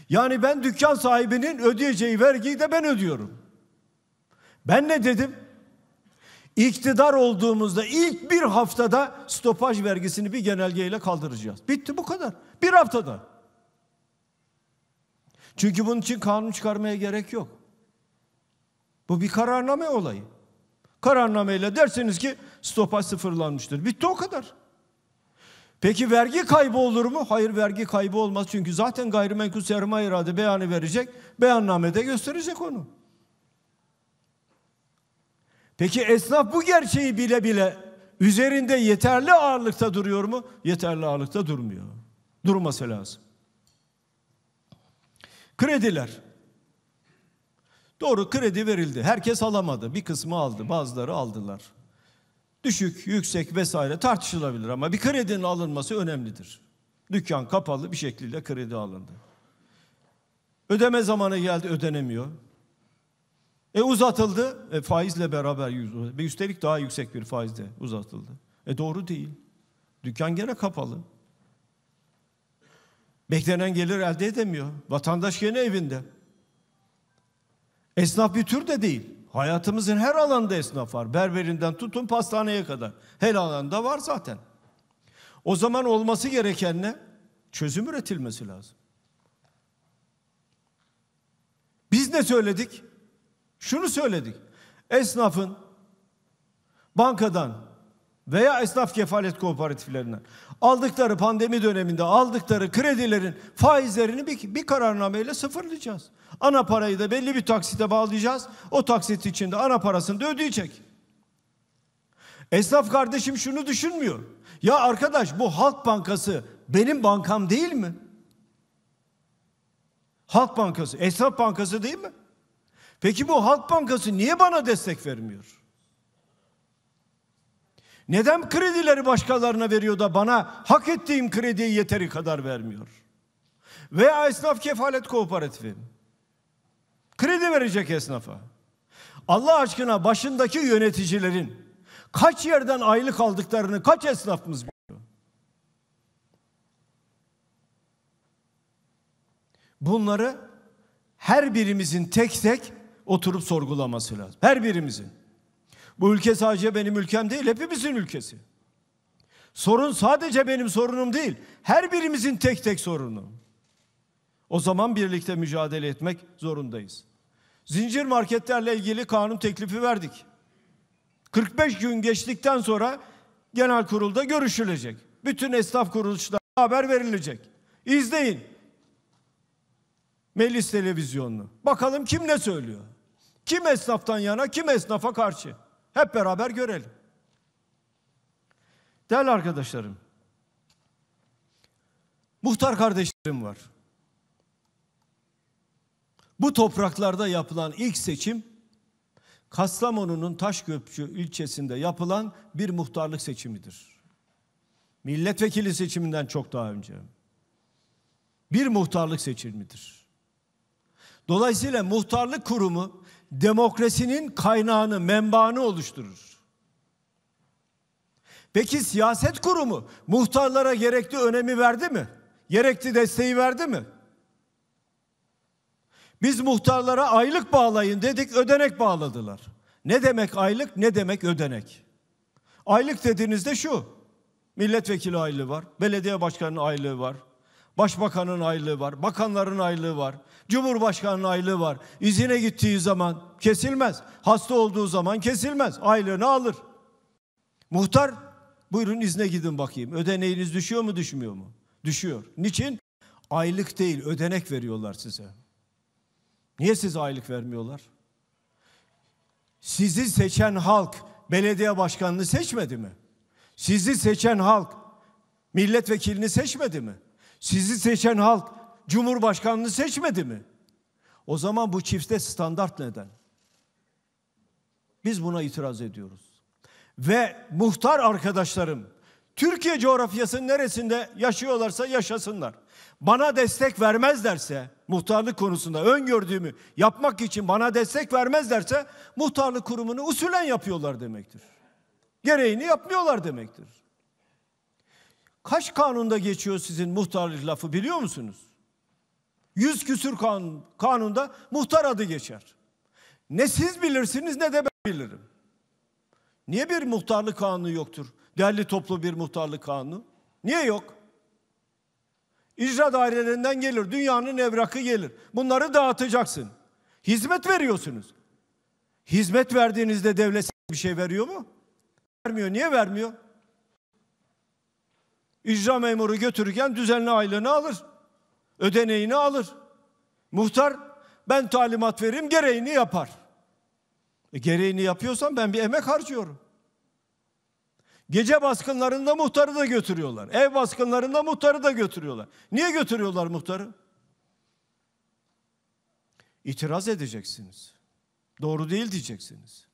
Speaker 9: Yani ben dükkan sahibinin ödeyeceği vergiyi de ben ödüyorum. Ben ne dedim? İktidar olduğumuzda ilk bir haftada stopaj vergisini bir genelgeyle kaldıracağız. Bitti bu kadar. Bir haftada. Çünkü bunun için kanun çıkarmaya gerek yok. Bu bir kararname olayı. Kararnameyle dersiniz ki Stopa sıfırlanmıştır. Bitti o kadar. Peki vergi kaybı olur mu? Hayır vergi kaybı olmaz. Çünkü zaten gayrimenkul sermaye irade beyanı verecek. Beyannamede gösterecek onu. Peki esnaf bu gerçeği bile bile üzerinde yeterli ağırlıkta duruyor mu? Yeterli ağırlıkta durmuyor. Durması lazım. Krediler. Doğru kredi verildi. Herkes alamadı. Bir kısmı aldı. Bazıları aldılar. Düşük, yüksek vesaire tartışılabilir ama bir kredinin alınması önemlidir. Dükkan kapalı bir şekilde kredi alındı. Ödeme zamanı geldi ödenemiyor. E uzatıldı e, faizle beraber yüz. ve üstelik daha yüksek bir faizde uzatıldı. E doğru değil. Dükkan gene kapalı. Beklenen gelir elde edemiyor. Vatandaş gene evinde. Esnaf bir tür de değil. Hayatımızın her alanda esnaf var. Berberinden tutun pastaneye kadar. Her alanda var zaten. O zaman olması gereken ne? Çözüm üretilmesi lazım. Biz ne söyledik? Şunu söyledik. Esnafın bankadan veya esnaf kefalet kooperatiflerinden aldıkları pandemi döneminde aldıkları kredilerin faizlerini bir, bir kararnameyle sıfırlayacağız. Ana parayı da belli bir taksite bağlayacağız. O taksit içinde ana parasını da ödeyecek. Esnaf kardeşim şunu düşünmüyor. Ya arkadaş bu Halk Bankası benim bankam değil mi? Halk Bankası, Esnaf Bankası değil mi? Peki bu Halk Bankası niye bana destek vermiyor? Neden kredileri başkalarına veriyor da bana hak ettiğim krediyi yeteri kadar vermiyor? Veya esnaf kefalet kooperatifi. Kredi verecek esnafa. Allah aşkına başındaki yöneticilerin kaç yerden aylık aldıklarını kaç esnafımız biliyor? Bunları her birimizin tek tek oturup sorgulaması lazım. Her birimizin. Bu ülke sadece benim ülkem değil, hepimizin ülkesi. Sorun sadece benim sorunum değil, her birimizin tek tek sorunu. O zaman birlikte mücadele etmek zorundayız. Zincir marketlerle ilgili kanun teklifi verdik. 45 gün geçtikten sonra genel kurulda görüşülecek. Bütün esnaf kuruluşlarına haber verilecek. İzleyin. Melis televizyonunu. Bakalım kim ne söylüyor? Kim esnaftan yana, kim esnafa karşı? Hep beraber görelim. Değerli arkadaşlarım, muhtar kardeşlerim var. Bu topraklarda yapılan ilk seçim Kastamonu'nun Taşköprü ilçesinde yapılan bir muhtarlık seçimidir. Milletvekili seçiminden çok daha önce. Bir muhtarlık seçimidir. Dolayısıyla muhtarlık kurumu demokrasinin kaynağını, menbaını oluşturur. Peki siyaset kurumu muhtarlara gerekli önemi verdi mi? Gerekli desteği verdi mi? Biz muhtarlara aylık bağlayın dedik, ödenek bağladılar. Ne demek aylık, ne demek ödenek? Aylık dediğinizde şu, milletvekili aylığı var, belediye başkanının aylığı var, başbakanın aylığı var, bakanların aylığı var, Cumhurbaşkanının aylığı var. İzine gittiği zaman kesilmez. Hasta olduğu zaman kesilmez. Aylığını alır. Muhtar buyurun izne gidin bakayım. Ödeneğiniz düşüyor mu düşmüyor mu? Düşüyor. Niçin? Aylık değil ödenek veriyorlar size. Niye size aylık vermiyorlar? Sizi seçen halk belediye başkanını seçmedi mi? Sizi seçen halk milletvekilini seçmedi mi? Sizi seçen halk Cumhurbaşkanını seçmedi mi? O zaman bu çifte standart neden? Biz buna itiraz ediyoruz. Ve muhtar arkadaşlarım, Türkiye coğrafyasının neresinde yaşıyorlarsa yaşasınlar. Bana destek vermezlerse, muhtarlık konusunda öngördüğümü yapmak için bana destek vermezlerse, muhtarlık kurumunu usulen yapıyorlar demektir. Gereğini yapmıyorlar demektir. Kaç kanunda geçiyor sizin muhtarlık lafı biliyor musunuz? Yüz küsür kanun, kanunda muhtar adı geçer. Ne siz bilirsiniz ne de ben bilirim. Niye bir muhtarlık kanunu yoktur? Derli toplu bir muhtarlık kanunu. Niye yok? İcra dairelerinden gelir, dünyanın evrakı gelir. Bunları dağıtacaksın. Hizmet veriyorsunuz. Hizmet verdiğinizde devlet bir şey veriyor mu? Vermiyor. Niye vermiyor? İcra memuru götürürken düzenli aylığını alır. Ödeneğini alır. Muhtar ben talimat veririm gereğini yapar. E, gereğini yapıyorsan ben bir emek harcıyorum. Gece baskınlarında muhtarı da götürüyorlar. Ev baskınlarında muhtarı da götürüyorlar. Niye götürüyorlar muhtarı? İtiraz edeceksiniz. Doğru değil diyeceksiniz.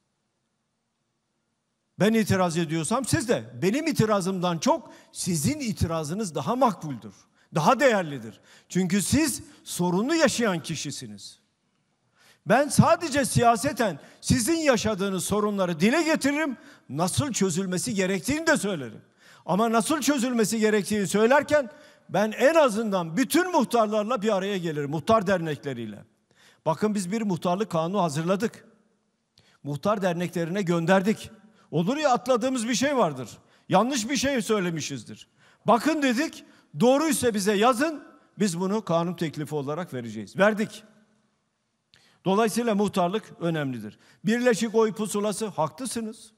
Speaker 9: Ben itiraz ediyorsam siz de benim itirazımdan çok sizin itirazınız daha makbuldür daha değerlidir. Çünkü siz sorunu yaşayan kişisiniz. Ben sadece siyaseten sizin yaşadığınız sorunları dile getiririm, nasıl çözülmesi gerektiğini de söylerim. Ama nasıl çözülmesi gerektiğini söylerken ben en azından bütün muhtarlarla bir araya gelirim, muhtar dernekleriyle. Bakın biz bir muhtarlık kanunu hazırladık. Muhtar derneklerine gönderdik. Olur ya atladığımız bir şey vardır. Yanlış bir şey söylemişizdir. Bakın dedik, Doğruysa bize yazın. Biz bunu kanun teklifi olarak vereceğiz. Verdik. Dolayısıyla muhtarlık önemlidir. Birleşik oy pusulası haklısınız.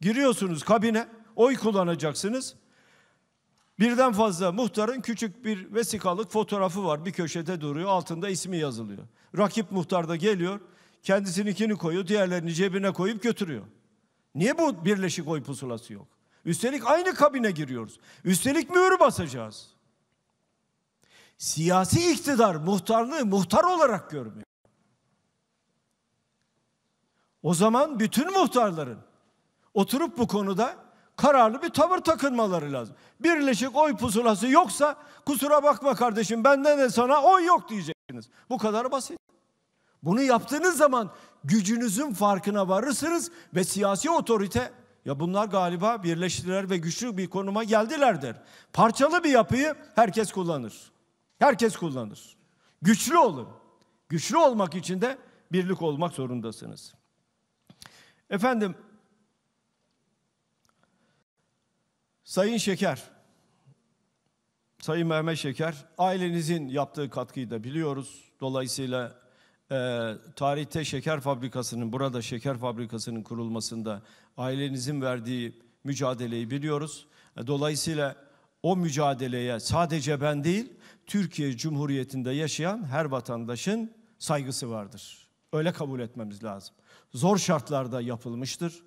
Speaker 9: Giriyorsunuz kabine, oy kullanacaksınız. Birden fazla muhtarın küçük bir vesikalık fotoğrafı var. Bir köşede duruyor, altında ismi yazılıyor. Rakip muhtar da geliyor, kendisininkini koyuyor, diğerlerini cebine koyup götürüyor. Niye bu birleşik oy pusulası yok? Üstelik aynı kabine giriyoruz. Üstelik mühür basacağız. Siyasi iktidar muhtarlığı muhtar olarak görmüyor. O zaman bütün muhtarların oturup bu konuda kararlı bir tavır takınmaları lazım. Birleşik oy pusulası yoksa kusura bakma kardeşim benden de sana oy yok diyeceksiniz. Bu kadar basit. Bunu yaptığınız zaman gücünüzün farkına varırsınız ve siyasi otorite ya bunlar galiba birleştiler ve güçlü bir konuma geldilerdir. Parçalı bir yapıyı herkes kullanır. Herkes kullanır. Güçlü olun. Güçlü olmak için de birlik olmak zorundasınız. Efendim, Sayın Şeker, Sayın Mehmet Şeker, ailenizin yaptığı katkıyı da biliyoruz. Dolayısıyla e, tarihte şeker fabrikasının, burada şeker fabrikasının kurulmasında ailenizin verdiği mücadeleyi biliyoruz. E, dolayısıyla o mücadeleye sadece ben değil, Türkiye Cumhuriyeti'nde yaşayan her vatandaşın saygısı vardır. Öyle kabul etmemiz lazım. Zor şartlarda yapılmıştır.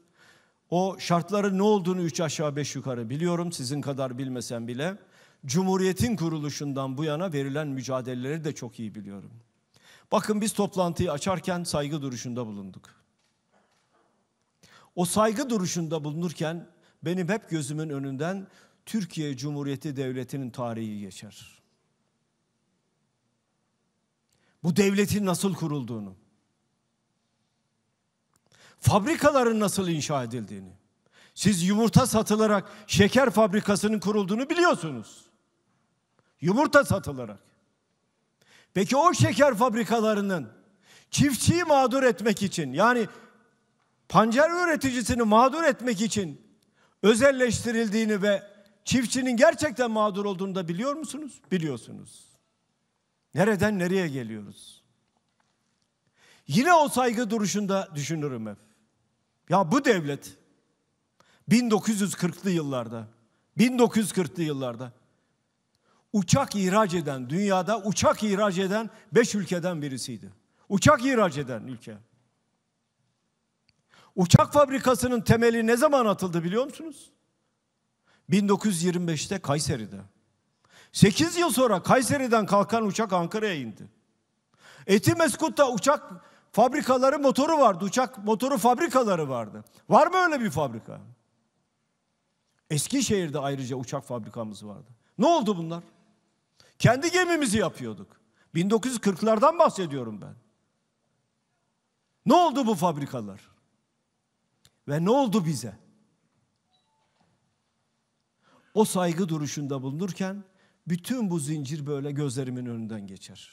Speaker 9: O şartların ne olduğunu üç aşağı beş yukarı biliyorum, sizin kadar bilmesem bile. Cumhuriyetin kuruluşundan bu yana verilen mücadeleleri de çok iyi biliyorum. Bakın biz toplantıyı açarken saygı duruşunda bulunduk o saygı duruşunda bulunurken benim hep gözümün önünden Türkiye Cumhuriyeti Devleti'nin tarihi geçer. Bu devletin nasıl kurulduğunu, fabrikaların nasıl inşa edildiğini, siz yumurta satılarak şeker fabrikasının kurulduğunu biliyorsunuz. Yumurta satılarak. Peki o şeker fabrikalarının çiftçiyi mağdur etmek için yani pancar üreticisini mağdur etmek için özelleştirildiğini ve çiftçinin gerçekten mağdur olduğunu da biliyor musunuz? Biliyorsunuz. Nereden nereye geliyoruz? Yine o saygı duruşunda düşünürüm hep. Ya bu devlet 1940'lı yıllarda 1940'lı yıllarda uçak ihraç eden, dünyada uçak ihraç eden beş ülkeden birisiydi. Uçak ihraç eden ülke. Uçak fabrikasının temeli ne zaman atıldı biliyor musunuz? 1925'te Kayseri'de. 8 yıl sonra Kayseri'den kalkan uçak Ankara'ya indi. Etimeskut'ta uçak fabrikaları motoru vardı. Uçak motoru fabrikaları vardı. Var mı öyle bir fabrika? Eskişehir'de ayrıca uçak fabrikamız vardı. Ne oldu bunlar? Kendi gemimizi yapıyorduk. 1940'lardan bahsediyorum ben. Ne oldu bu fabrikalar? Ve ne oldu bize? O saygı duruşunda bulunurken bütün bu zincir böyle gözlerimin önünden geçer.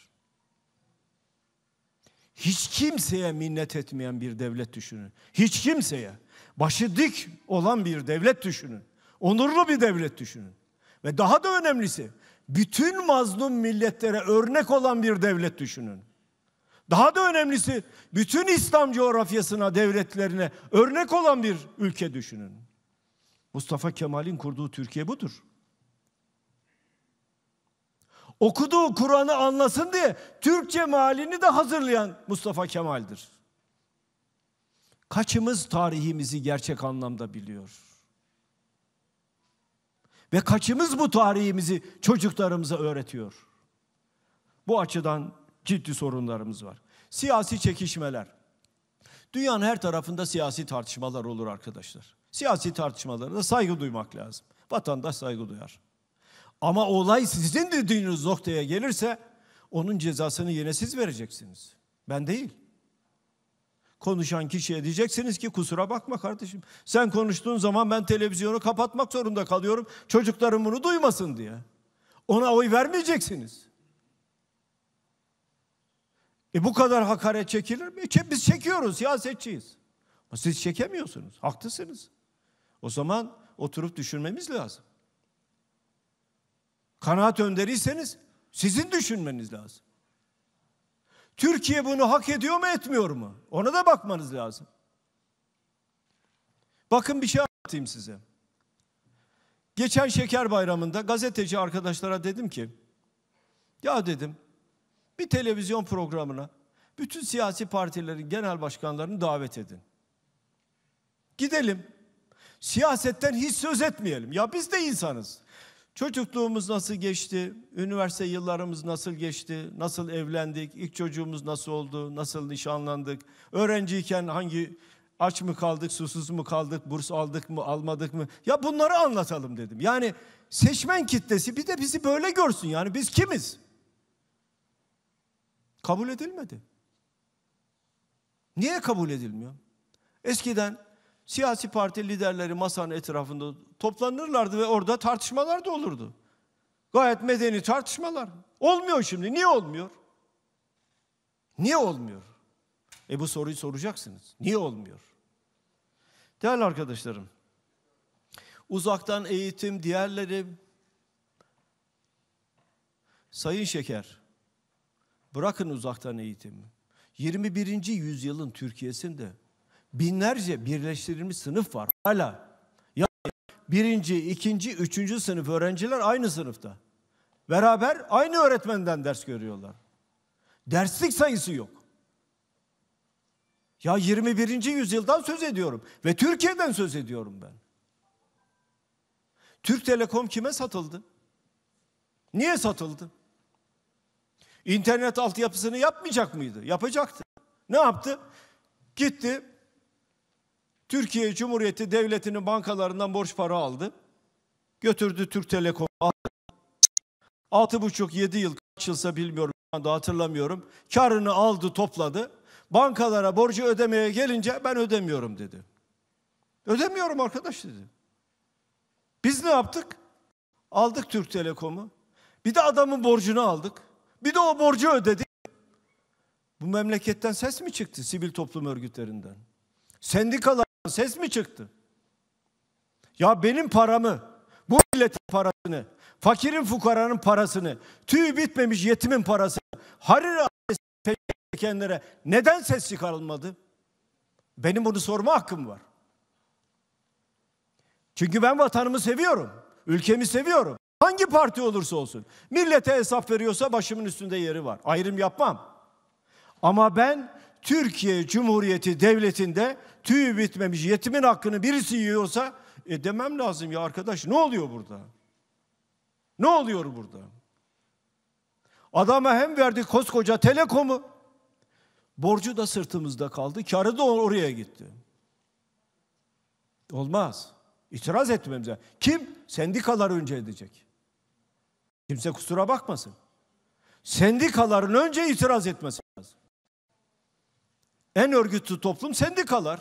Speaker 9: Hiç kimseye minnet etmeyen bir devlet düşünün. Hiç kimseye. Başı dik olan bir devlet düşünün. Onurlu bir devlet düşünün. Ve daha da önemlisi bütün mazlum milletlere örnek olan bir devlet düşünün. Daha da önemlisi bütün İslam coğrafyasına, devletlerine örnek olan bir ülke düşünün. Mustafa Kemal'in kurduğu Türkiye budur. Okuduğu Kur'an'ı anlasın diye Türkçe malini de hazırlayan Mustafa Kemal'dir. Kaçımız tarihimizi gerçek anlamda biliyor? Ve kaçımız bu tarihimizi çocuklarımıza öğretiyor? Bu açıdan ciddi sorunlarımız var. Siyasi çekişmeler. Dünyanın her tarafında siyasi tartışmalar olur arkadaşlar. Siyasi tartışmalara da saygı duymak lazım. Vatandaş saygı duyar. Ama olay sizin dediğiniz noktaya gelirse onun cezasını yine siz vereceksiniz. Ben değil. Konuşan kişiye diyeceksiniz ki kusura bakma kardeşim. Sen konuştuğun zaman ben televizyonu kapatmak zorunda kalıyorum. Çocuklarım bunu duymasın diye. Ona oy vermeyeceksiniz. E bu kadar hakaret çekilir mi? Biz çekiyoruz, siyasetçiyiz. Ama siz çekemiyorsunuz, haklısınız. O zaman oturup düşünmemiz lazım. Kanaat önderiyseniz sizin düşünmeniz lazım. Türkiye bunu hak ediyor mu etmiyor mu? Ona da bakmanız lazım. Bakın bir şey anlatayım size. Geçen şeker bayramında gazeteci arkadaşlara dedim ki ya dedim bir televizyon programına bütün siyasi partilerin genel başkanlarını davet edin. Gidelim. Siyasetten hiç söz etmeyelim. Ya biz de insanız. Çocukluğumuz nasıl geçti? Üniversite yıllarımız nasıl geçti? Nasıl evlendik? İlk çocuğumuz nasıl oldu? Nasıl nişanlandık? Öğrenciyken hangi aç mı kaldık, susuz mu kaldık, burs aldık mı, almadık mı? Ya bunları anlatalım dedim. Yani seçmen kitlesi bir de bizi böyle görsün. Yani biz kimiz? Kabul edilmedi. Niye kabul edilmiyor? Eskiden siyasi parti liderleri masanın etrafında toplanırlardı ve orada tartışmalar da olurdu. Gayet medeni tartışmalar. Olmuyor şimdi. Niye olmuyor? Niye olmuyor? E bu soruyu soracaksınız. Niye olmuyor? Değerli arkadaşlarım, uzaktan eğitim, diğerleri, Sayın Şeker, Bırakın uzaktan eğitimi. 21. yüzyılın Türkiye'sinde binlerce birleştirilmiş sınıf var hala. Ya birinci, ikinci, üçüncü sınıf öğrenciler aynı sınıfta. Beraber aynı öğretmenden ders görüyorlar. Derslik sayısı yok. Ya 21. yüzyıldan söz ediyorum ve Türkiye'den söz ediyorum ben. Türk Telekom kime satıldı? Niye satıldı? İnternet altyapısını yapmayacak mıydı? Yapacaktı. Ne yaptı? Gitti Türkiye Cumhuriyeti Devleti'nin bankalarından borç para aldı. Götürdü Türk Telekom. Altı buçuk yedi yıl kaç yılsa bilmiyorum anda hatırlamıyorum. Karını aldı topladı. Bankalara borcu ödemeye gelince ben ödemiyorum dedi. Ödemiyorum arkadaş dedi. Biz ne yaptık? Aldık Türk Telekom'u. Bir de adamın borcunu aldık. Bir de o borcu ödedi. Bu memleketten ses mi çıktı sivil toplum örgütlerinden? Sendikalardan ses mi çıktı? Ya benim paramı, bu milletin parasını, fakirin fukaranın parasını, tüy bitmemiş yetimin parasını, Harir ailesi neden ses çıkarılmadı? Benim bunu sorma hakkım var. Çünkü ben vatanımı seviyorum, ülkemi seviyorum. Hangi parti olursa olsun. Millete hesap veriyorsa başımın üstünde yeri var. Ayrım yapmam. Ama ben Türkiye Cumhuriyeti Devleti'nde tüyü bitmemiş yetimin hakkını birisi yiyorsa e demem lazım ya arkadaş ne oluyor burada? Ne oluyor burada? Adama hem verdi koskoca telekomu, borcu da sırtımızda kaldı, karı da oraya gitti. Olmaz. İtiraz etmemize. Kim? Sendikalar önce edecek. Kimse kusura bakmasın. Sendikaların önce itiraz etmesi lazım. En örgütlü toplum sendikalar.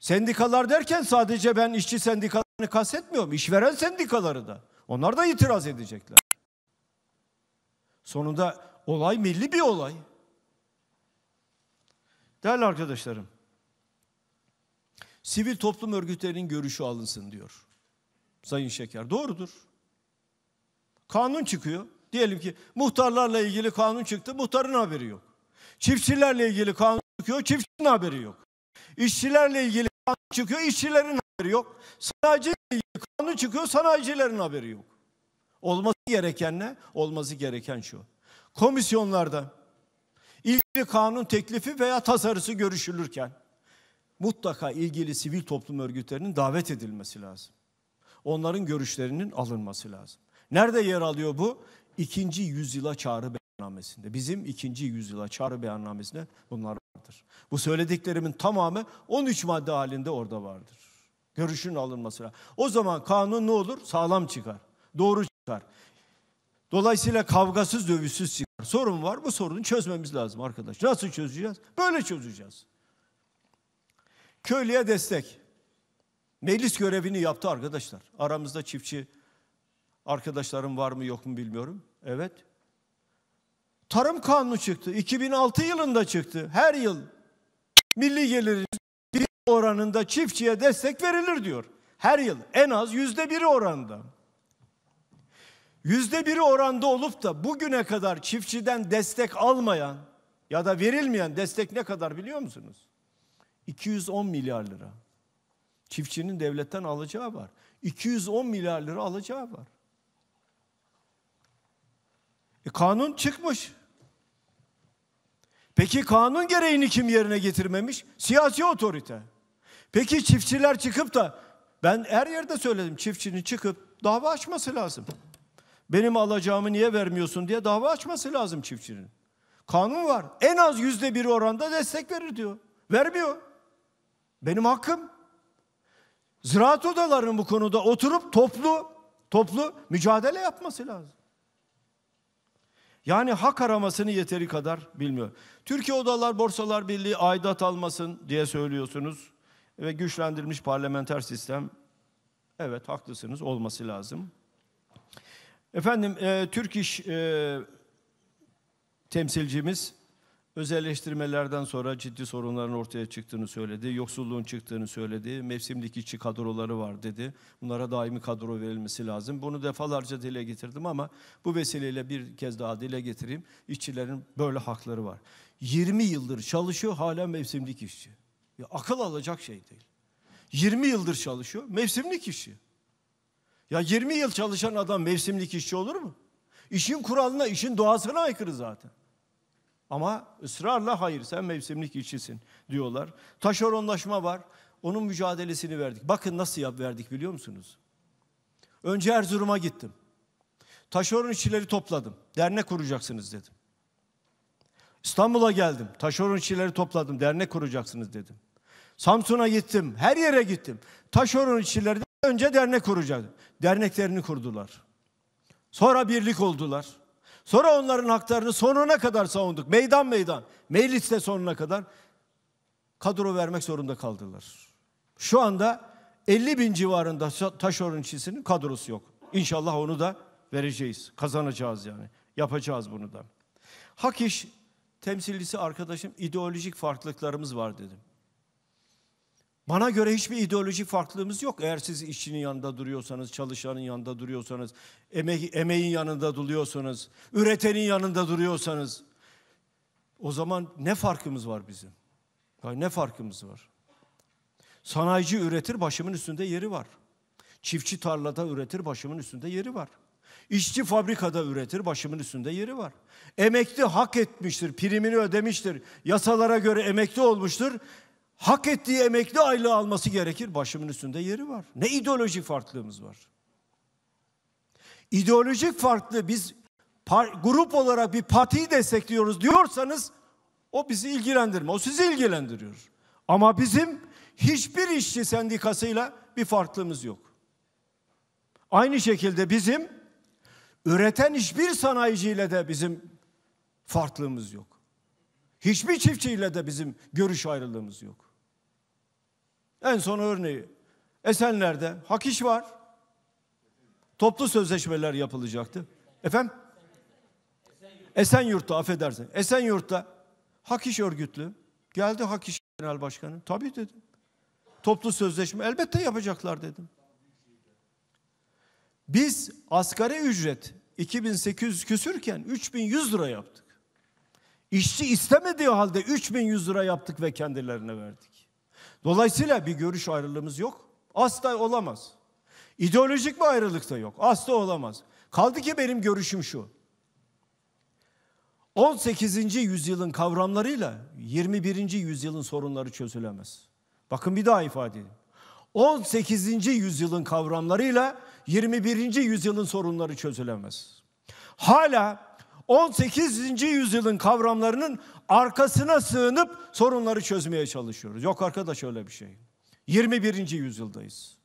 Speaker 9: Sendikalar derken sadece ben işçi sendikalarını kastetmiyorum. İşveren sendikaları da. Onlar da itiraz edecekler. Sonunda olay milli bir olay. Değerli arkadaşlarım, sivil toplum örgütlerinin görüşü alınsın diyor Sayın Şeker. Doğrudur. Kanun çıkıyor. Diyelim ki muhtarlarla ilgili kanun çıktı. Muhtarın haberi yok. Çiftçilerle ilgili kanun çıkıyor. Çiftçinin haberi yok. İşçilerle ilgili kanun çıkıyor. işçilerin haberi yok. Sanayici ilgili kanun çıkıyor. Sanayicilerin haberi yok. Olması gereken ne? Olması gereken şu. Komisyonlarda ilgili kanun teklifi veya tasarısı görüşülürken mutlaka ilgili sivil toplum örgütlerinin davet edilmesi lazım. Onların görüşlerinin alınması lazım. Nerede yer alıyor bu? İkinci yüzyıla çağrı beyannamesinde. Bizim ikinci yüzyıla çağrı beyannamesinde bunlar vardır. Bu söylediklerimin tamamı 13 madde halinde orada vardır. Görüşün alınmasına. O zaman kanun ne olur? Sağlam çıkar. Doğru çıkar. Dolayısıyla kavgasız dövüşsüz çıkar. Sorun var mı? sorunu çözmemiz lazım arkadaş. Nasıl çözeceğiz? Böyle çözeceğiz. Köylüye destek. Meclis görevini yaptı arkadaşlar. Aramızda çiftçi Arkadaşlarım var mı yok mu bilmiyorum. Evet. Tarım kanunu çıktı. 2006 yılında çıktı. Her yıl milli gelirimiz bir oranında çiftçiye destek verilir diyor. Her yıl en az yüzde biri oranında. Yüzde biri oranda olup da bugüne kadar çiftçiden destek almayan ya da verilmeyen destek ne kadar biliyor musunuz? 210 milyar lira. Çiftçinin devletten alacağı var. 210 milyar lira alacağı var. E, kanun çıkmış. Peki kanun gereğini kim yerine getirmemiş? Siyasi otorite. Peki çiftçiler çıkıp da ben her yerde söyledim çiftçinin çıkıp dava açması lazım. Benim alacağımı niye vermiyorsun diye dava açması lazım çiftçinin. Kanun var. En az yüzde bir oranda destek verir diyor. Vermiyor. Benim hakkım. Ziraat odalarının bu konuda oturup toplu toplu mücadele yapması lazım. Yani hak aramasını yeteri kadar bilmiyor. Türkiye Odalar Borsalar Birliği aidat almasın diye söylüyorsunuz. Ve güçlendirilmiş parlamenter sistem. Evet haklısınız olması lazım. Efendim e, Türk iş e, temsilcimiz Özelleştirmelerden sonra ciddi sorunların ortaya çıktığını söyledi. Yoksulluğun çıktığını söyledi. Mevsimlik işçi kadroları var dedi. Bunlara daimi kadro verilmesi lazım. Bunu defalarca dile getirdim ama bu vesileyle bir kez daha dile getireyim. İşçilerin böyle hakları var. 20 yıldır çalışıyor hala mevsimlik işçi. Ya akıl alacak şey değil. 20 yıldır çalışıyor mevsimlik işçi. Ya 20 yıl çalışan adam mevsimlik işçi olur mu? İşin kuralına, işin doğasına aykırı zaten. Ama ısrarla hayır sen mevsimlik işçisin diyorlar. Taşeronlaşma var. Onun mücadelesini verdik. Bakın nasıl yap verdik biliyor musunuz? Önce Erzurum'a gittim. Taşeron işçileri topladım. Dernek kuracaksınız dedim. İstanbul'a geldim. Taşeron işçileri topladım. Dernek kuracaksınız dedim. Samsun'a gittim. Her yere gittim. Taşeron işçileri önce dernek kuracağız. Derneklerini kurdular. Sonra birlik oldular. Sonra onların haklarını sonuna kadar savunduk. Meydan meydan. Mecliste sonuna kadar kadro vermek zorunda kaldılar. Şu anda 50 bin civarında taşeron işçisinin kadrosu yok. İnşallah onu da vereceğiz. Kazanacağız yani. Yapacağız bunu da. Hak iş temsilcisi arkadaşım ideolojik farklılıklarımız var dedim. Bana göre hiçbir ideolojik farklılığımız yok. Eğer siz işçinin yanında duruyorsanız, çalışanın yanında duruyorsanız, emek, emeğin yanında duruyorsanız, üretenin yanında duruyorsanız o zaman ne farkımız var bizim? Yani ne farkımız var? Sanayici üretir, başımın üstünde yeri var. Çiftçi tarlada üretir, başımın üstünde yeri var. İşçi fabrikada üretir, başımın üstünde yeri var. Emekli hak etmiştir, primini ödemiştir, yasalara göre emekli olmuştur hak ettiği emekli aylığı alması gerekir. Başımın üstünde yeri var. Ne ideolojik farklılığımız var. İdeolojik farklı biz grup olarak bir partiyi destekliyoruz diyorsanız o bizi ilgilendirme. O sizi ilgilendiriyor. Ama bizim hiçbir işçi sendikasıyla bir farklılığımız yok. Aynı şekilde bizim üreten hiçbir sanayiciyle de bizim farklılığımız yok. Hiçbir çiftçiyle de bizim görüş ayrılığımız yok. En son örneği Esenler'de hak iş var. Toplu sözleşmeler yapılacaktı. Efendim? Esenyurt'ta affedersin. Esenyurt'ta hak iş örgütlü geldi hak iş genel başkanı. Tabii dedim. Toplu sözleşme elbette yapacaklar dedim. Biz asgari ücret 2800 küsürken 3100 lira yaptık. İşçi istemediği halde 3100 lira yaptık ve kendilerine verdik. Dolayısıyla bir görüş ayrılığımız yok. Asla olamaz. İdeolojik bir ayrılık da yok. Asla olamaz. Kaldı ki benim görüşüm şu. 18. yüzyılın kavramlarıyla 21. yüzyılın sorunları çözülemez. Bakın bir daha ifade edeyim. 18. yüzyılın kavramlarıyla 21. yüzyılın sorunları çözülemez. Hala 18. yüzyılın kavramlarının arkasına sığınıp sorunları çözmeye çalışıyoruz. Yok arkadaş öyle bir şey. 21. yüzyıldayız.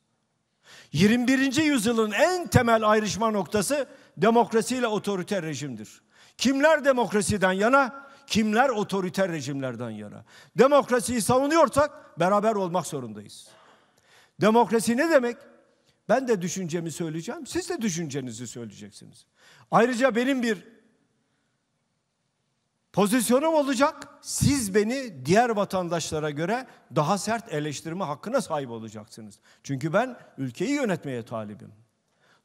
Speaker 9: 21. yüzyılın en temel ayrışma noktası demokrasi ile otoriter rejimdir. Kimler demokrasiden yana, kimler otoriter rejimlerden yana. Demokrasiyi savunuyorsak beraber olmak zorundayız. Demokrasi ne demek? Ben de düşüncemi söyleyeceğim, siz de düşüncenizi söyleyeceksiniz. Ayrıca benim bir Pozisyonum olacak. Siz beni diğer vatandaşlara göre daha sert eleştirme hakkına sahip olacaksınız. Çünkü ben ülkeyi yönetmeye talibim.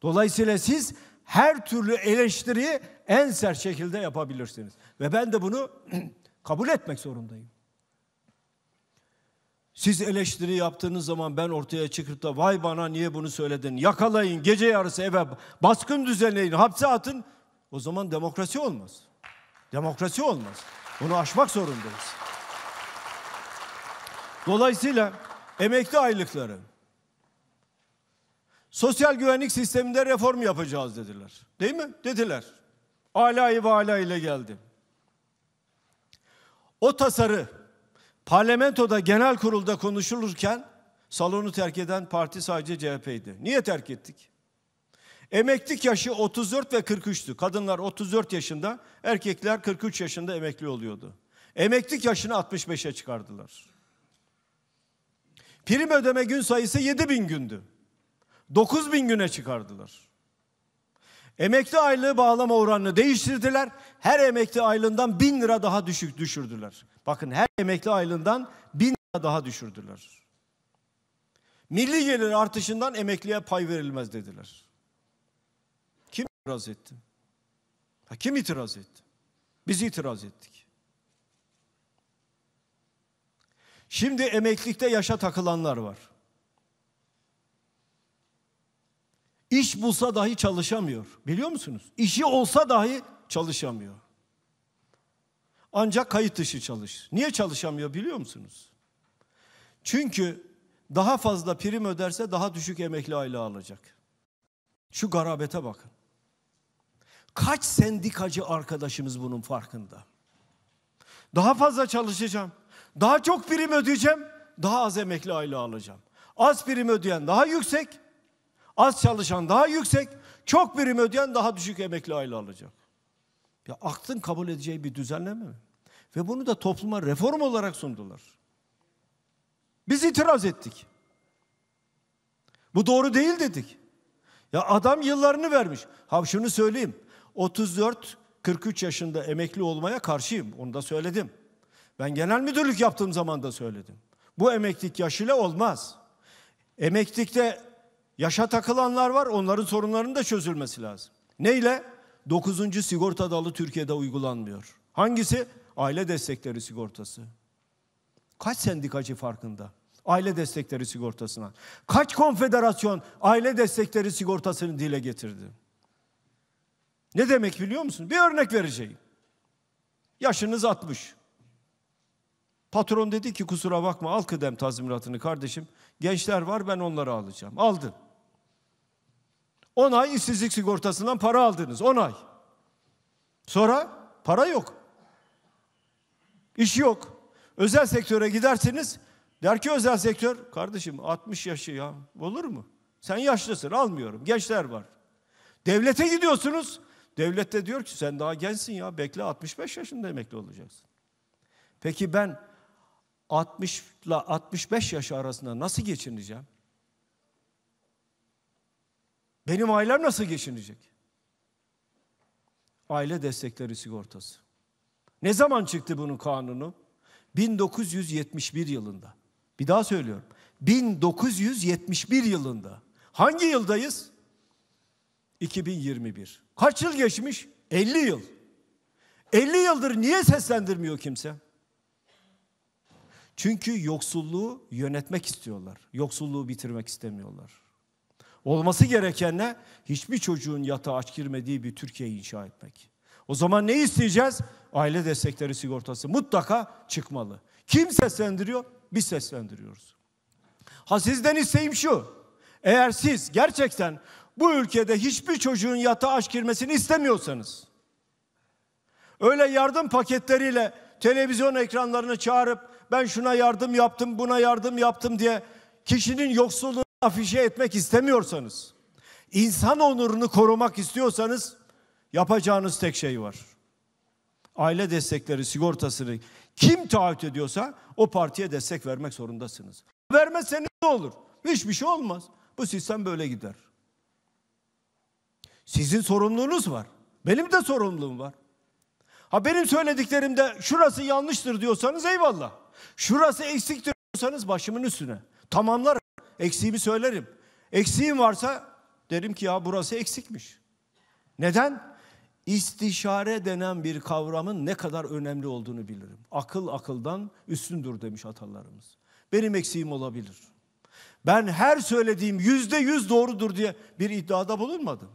Speaker 9: Dolayısıyla siz her türlü eleştiriyi en sert şekilde yapabilirsiniz. Ve ben de bunu [clears throat] kabul etmek zorundayım. Siz eleştiri yaptığınız zaman ben ortaya çıkıp da vay bana niye bunu söyledin, yakalayın, gece yarısı eve baskın düzenleyin, hapse atın. O zaman demokrasi olmaz. Demokrasi olmaz. Bunu aşmak zorundayız. Dolayısıyla emekli aylıkları, sosyal güvenlik sisteminde reform yapacağız dediler. Değil mi? Dediler. Alayı ve ile geldi. O tasarı parlamentoda genel kurulda konuşulurken salonu terk eden parti sadece CHP'ydi. Niye terk ettik? Emeklilik yaşı 34 ve 43'tü. Kadınlar 34 yaşında, erkekler 43 yaşında emekli oluyordu. Emeklilik yaşını 65'e çıkardılar. Prim ödeme gün sayısı 7 bin gündü. 9 bin güne çıkardılar. Emekli aylığı bağlama oranını değiştirdiler. Her emekli aylığından bin lira daha düşük düşürdüler. Bakın her emekli aylığından bin lira daha düşürdüler. Milli gelir artışından emekliye pay verilmez dediler itiraz etti? Ha, kim itiraz etti? Biz itiraz ettik. Şimdi emeklilikte yaşa takılanlar var. İş bulsa dahi çalışamıyor. Biliyor musunuz? İşi olsa dahi çalışamıyor. Ancak kayıt dışı çalış. Niye çalışamıyor biliyor musunuz? Çünkü daha fazla prim öderse daha düşük emekli aylığı alacak. Şu garabete bakın. Kaç sendikacı arkadaşımız bunun farkında? Daha fazla çalışacağım. Daha çok prim ödeyeceğim. Daha az emekli aylığı alacağım. Az prim ödeyen daha yüksek. Az çalışan daha yüksek. Çok prim ödeyen daha düşük emekli aylığı alacak. Ya aklın kabul edeceği bir düzenleme mi? Ve bunu da topluma reform olarak sundular. Biz itiraz ettik. Bu doğru değil dedik. Ya adam yıllarını vermiş. Ha şunu söyleyeyim. 34-43 yaşında emekli olmaya karşıyım. Onu da söyledim. Ben genel müdürlük yaptığım zaman da söyledim. Bu emeklilik yaşıyla olmaz. Emeklilikte yaşa takılanlar var. Onların sorunlarının da çözülmesi lazım. Neyle? 9. sigorta dalı Türkiye'de uygulanmıyor. Hangisi? Aile destekleri sigortası. Kaç sendikacı farkında? Aile destekleri sigortasına. Kaç konfederasyon aile destekleri sigortasını dile getirdi? Ne demek biliyor musun? Bir örnek vereceğim. Yaşınız 60. Patron dedi ki kusura bakma al kıdem tazminatını kardeşim. Gençler var ben onları alacağım. Aldın. 10 ay işsizlik sigortasından para aldınız 10 ay. Sonra para yok. İş yok. Özel sektöre gidersiniz der ki özel sektör kardeşim 60 yaşı ya olur mu? Sen yaşlısın almıyorum gençler var. Devlete gidiyorsunuz Devlet de diyor ki sen daha gençsin ya bekle 65 yaşında emekli olacaksın. Peki ben 60 ile 65 yaş arasında nasıl geçineceğim? Benim ailem nasıl geçinecek? Aile destekleri sigortası. Ne zaman çıktı bunun kanunu? 1971 yılında. Bir daha söylüyorum. 1971 yılında. Hangi yıldayız? 2021. Kaç yıl geçmiş? 50 yıl. 50 yıldır niye seslendirmiyor kimse? Çünkü yoksulluğu yönetmek istiyorlar. Yoksulluğu bitirmek istemiyorlar. Olması gereken ne? hiçbir çocuğun yatağa aç girmediği bir Türkiye inşa etmek. O zaman ne isteyeceğiz? Aile destekleri sigortası mutlaka çıkmalı. Kim seslendiriyor? Biz seslendiriyoruz. Ha sizden isteğim şu. Eğer siz gerçekten bu ülkede hiçbir çocuğun yatağa aç girmesini istemiyorsanız, öyle yardım paketleriyle televizyon ekranlarını çağırıp ben şuna yardım yaptım, buna yardım yaptım diye kişinin yoksulluğunu afişe etmek istemiyorsanız, insan onurunu korumak istiyorsanız yapacağınız tek şey var. Aile destekleri sigortasını kim taahhüt ediyorsa o partiye destek vermek zorundasınız. Vermezseniz ne olur? Hiçbir şey olmaz. Bu sistem böyle gider. Sizin sorumluluğunuz var. Benim de sorumluluğum var. Ha benim söylediklerimde şurası yanlıştır diyorsanız eyvallah. Şurası eksiktir diyorsanız başımın üstüne. Tamamlarım. Eksiğimi söylerim. Eksiğim varsa derim ki ya burası eksikmiş. Neden? İstişare denen bir kavramın ne kadar önemli olduğunu bilirim. Akıl akıldan üstündür demiş atalarımız. Benim eksiğim olabilir. Ben her söylediğim yüzde yüz doğrudur diye bir iddiada bulunmadım.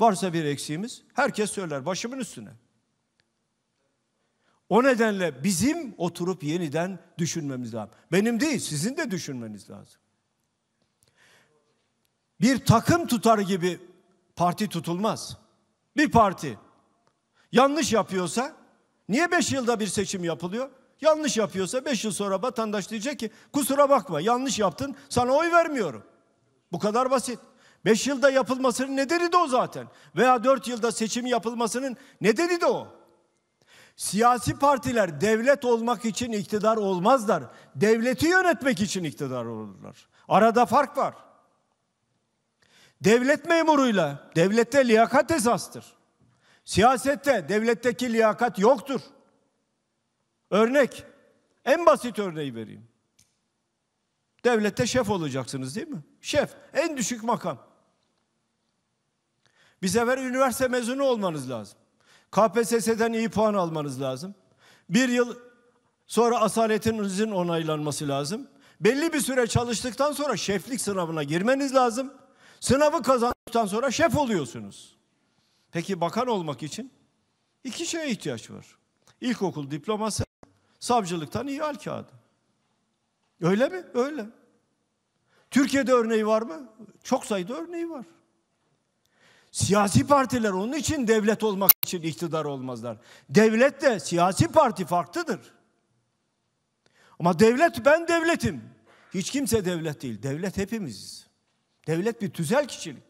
Speaker 9: Varsa bir eksiğimiz herkes söyler başımın üstüne. O nedenle bizim oturup yeniden düşünmemiz lazım. Benim değil, sizin de düşünmeniz lazım. Bir takım tutar gibi parti tutulmaz. Bir parti yanlış yapıyorsa niye beş yılda bir seçim yapılıyor? Yanlış yapıyorsa beş yıl sonra vatandaş diyecek ki kusura bakma yanlış yaptın sana oy vermiyorum. Bu kadar basit. Beş yılda yapılmasının nedeni de o zaten. Veya dört yılda seçim yapılmasının nedeni de o. Siyasi partiler devlet olmak için iktidar olmazlar. Devleti yönetmek için iktidar olurlar. Arada fark var. Devlet memuruyla, devlette liyakat esastır. Siyasette, devletteki liyakat yoktur. Örnek, en basit örneği vereyim. Devlette şef olacaksınız değil mi? Şef, en düşük makam. Bir sefer üniversite mezunu olmanız lazım. KPSS'den iyi puan almanız lazım. Bir yıl sonra asaletinizin onaylanması lazım. Belli bir süre çalıştıktan sonra şeflik sınavına girmeniz lazım. Sınavı kazandıktan sonra şef oluyorsunuz. Peki bakan olmak için iki şeye ihtiyaç var. İlkokul diploması, savcılıktan iyi al kağıdı. Öyle mi? Öyle. Türkiye'de örneği var mı? Çok sayıda örneği var. Siyasi partiler onun için devlet olmak için iktidar olmazlar. Devlet de siyasi parti farklıdır. Ama devlet ben devletim. Hiç kimse devlet değil. Devlet hepimiziz. Devlet bir tüzel kişilik.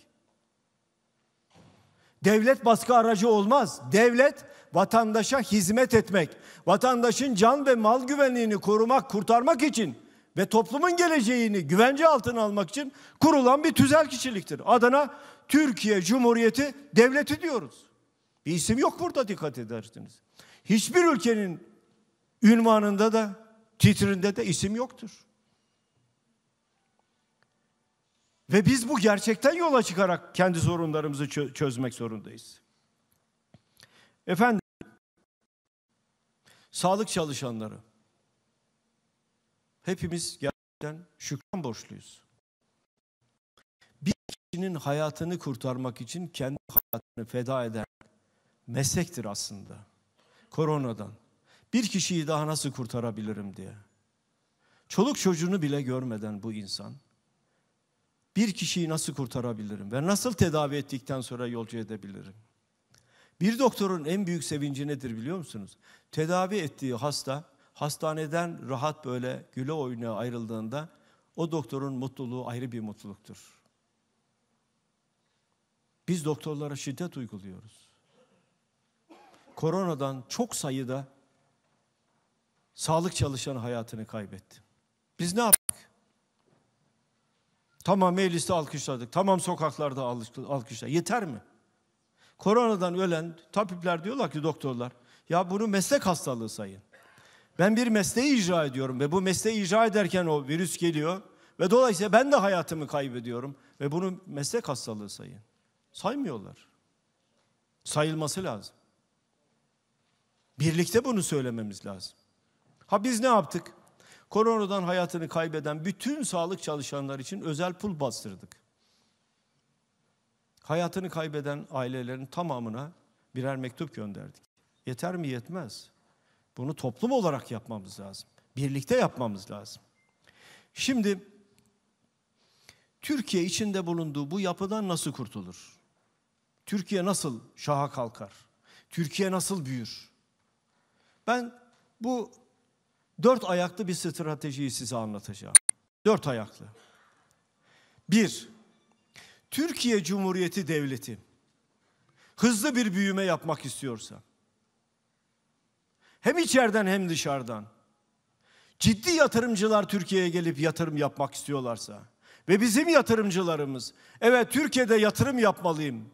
Speaker 9: Devlet baskı aracı olmaz. Devlet vatandaşa hizmet etmek, vatandaşın can ve mal güvenliğini korumak, kurtarmak için ve toplumun geleceğini güvence altına almak için kurulan bir tüzel kişiliktir. Adana. Türkiye Cumhuriyeti Devleti diyoruz. Bir isim yok burada dikkat edersiniz. Hiçbir ülkenin ünvanında da titrinde de isim yoktur. Ve biz bu gerçekten yola çıkarak kendi sorunlarımızı çözmek zorundayız. Efendim, sağlık çalışanları. Hepimiz gerçekten şükran borçluyuz bir kişinin hayatını kurtarmak için kendi hayatını feda eden meslektir aslında. Koronadan. Bir kişiyi daha nasıl kurtarabilirim diye. Çoluk çocuğunu bile görmeden bu insan bir kişiyi nasıl kurtarabilirim ve nasıl tedavi ettikten sonra yolcu edebilirim? Bir doktorun en büyük sevinci nedir biliyor musunuz? Tedavi ettiği hasta hastaneden rahat böyle güle oynaya ayrıldığında o doktorun mutluluğu ayrı bir mutluluktur. Biz doktorlara şiddet uyguluyoruz. Koronadan çok sayıda sağlık çalışanı hayatını kaybetti. Biz ne yaptık? Tamam mecliste alkışladık. Tamam sokaklarda alkışladık. Yeter mi? Koronadan ölen tabipler diyorlar ki doktorlar ya bunu meslek hastalığı sayın. Ben bir mesleği icra ediyorum ve bu mesleği icra ederken o virüs geliyor ve dolayısıyla ben de hayatımı kaybediyorum ve bunu meslek hastalığı sayın. Saymıyorlar. Sayılması lazım. Birlikte bunu söylememiz lazım. Ha biz ne yaptık? Koronadan hayatını kaybeden bütün sağlık çalışanları için özel pul bastırdık. Hayatını kaybeden ailelerin tamamına birer mektup gönderdik. Yeter mi? Yetmez. Bunu toplum olarak yapmamız lazım. Birlikte yapmamız lazım. Şimdi Türkiye içinde bulunduğu bu yapıdan nasıl kurtulur? Türkiye nasıl şaha kalkar? Türkiye nasıl büyür? Ben bu dört ayaklı bir stratejiyi size anlatacağım. Dört ayaklı. Bir, Türkiye Cumhuriyeti Devleti hızlı bir büyüme yapmak istiyorsa, hem içeriden hem dışarıdan, ciddi yatırımcılar Türkiye'ye gelip yatırım yapmak istiyorlarsa ve bizim yatırımcılarımız, evet Türkiye'de yatırım yapmalıyım,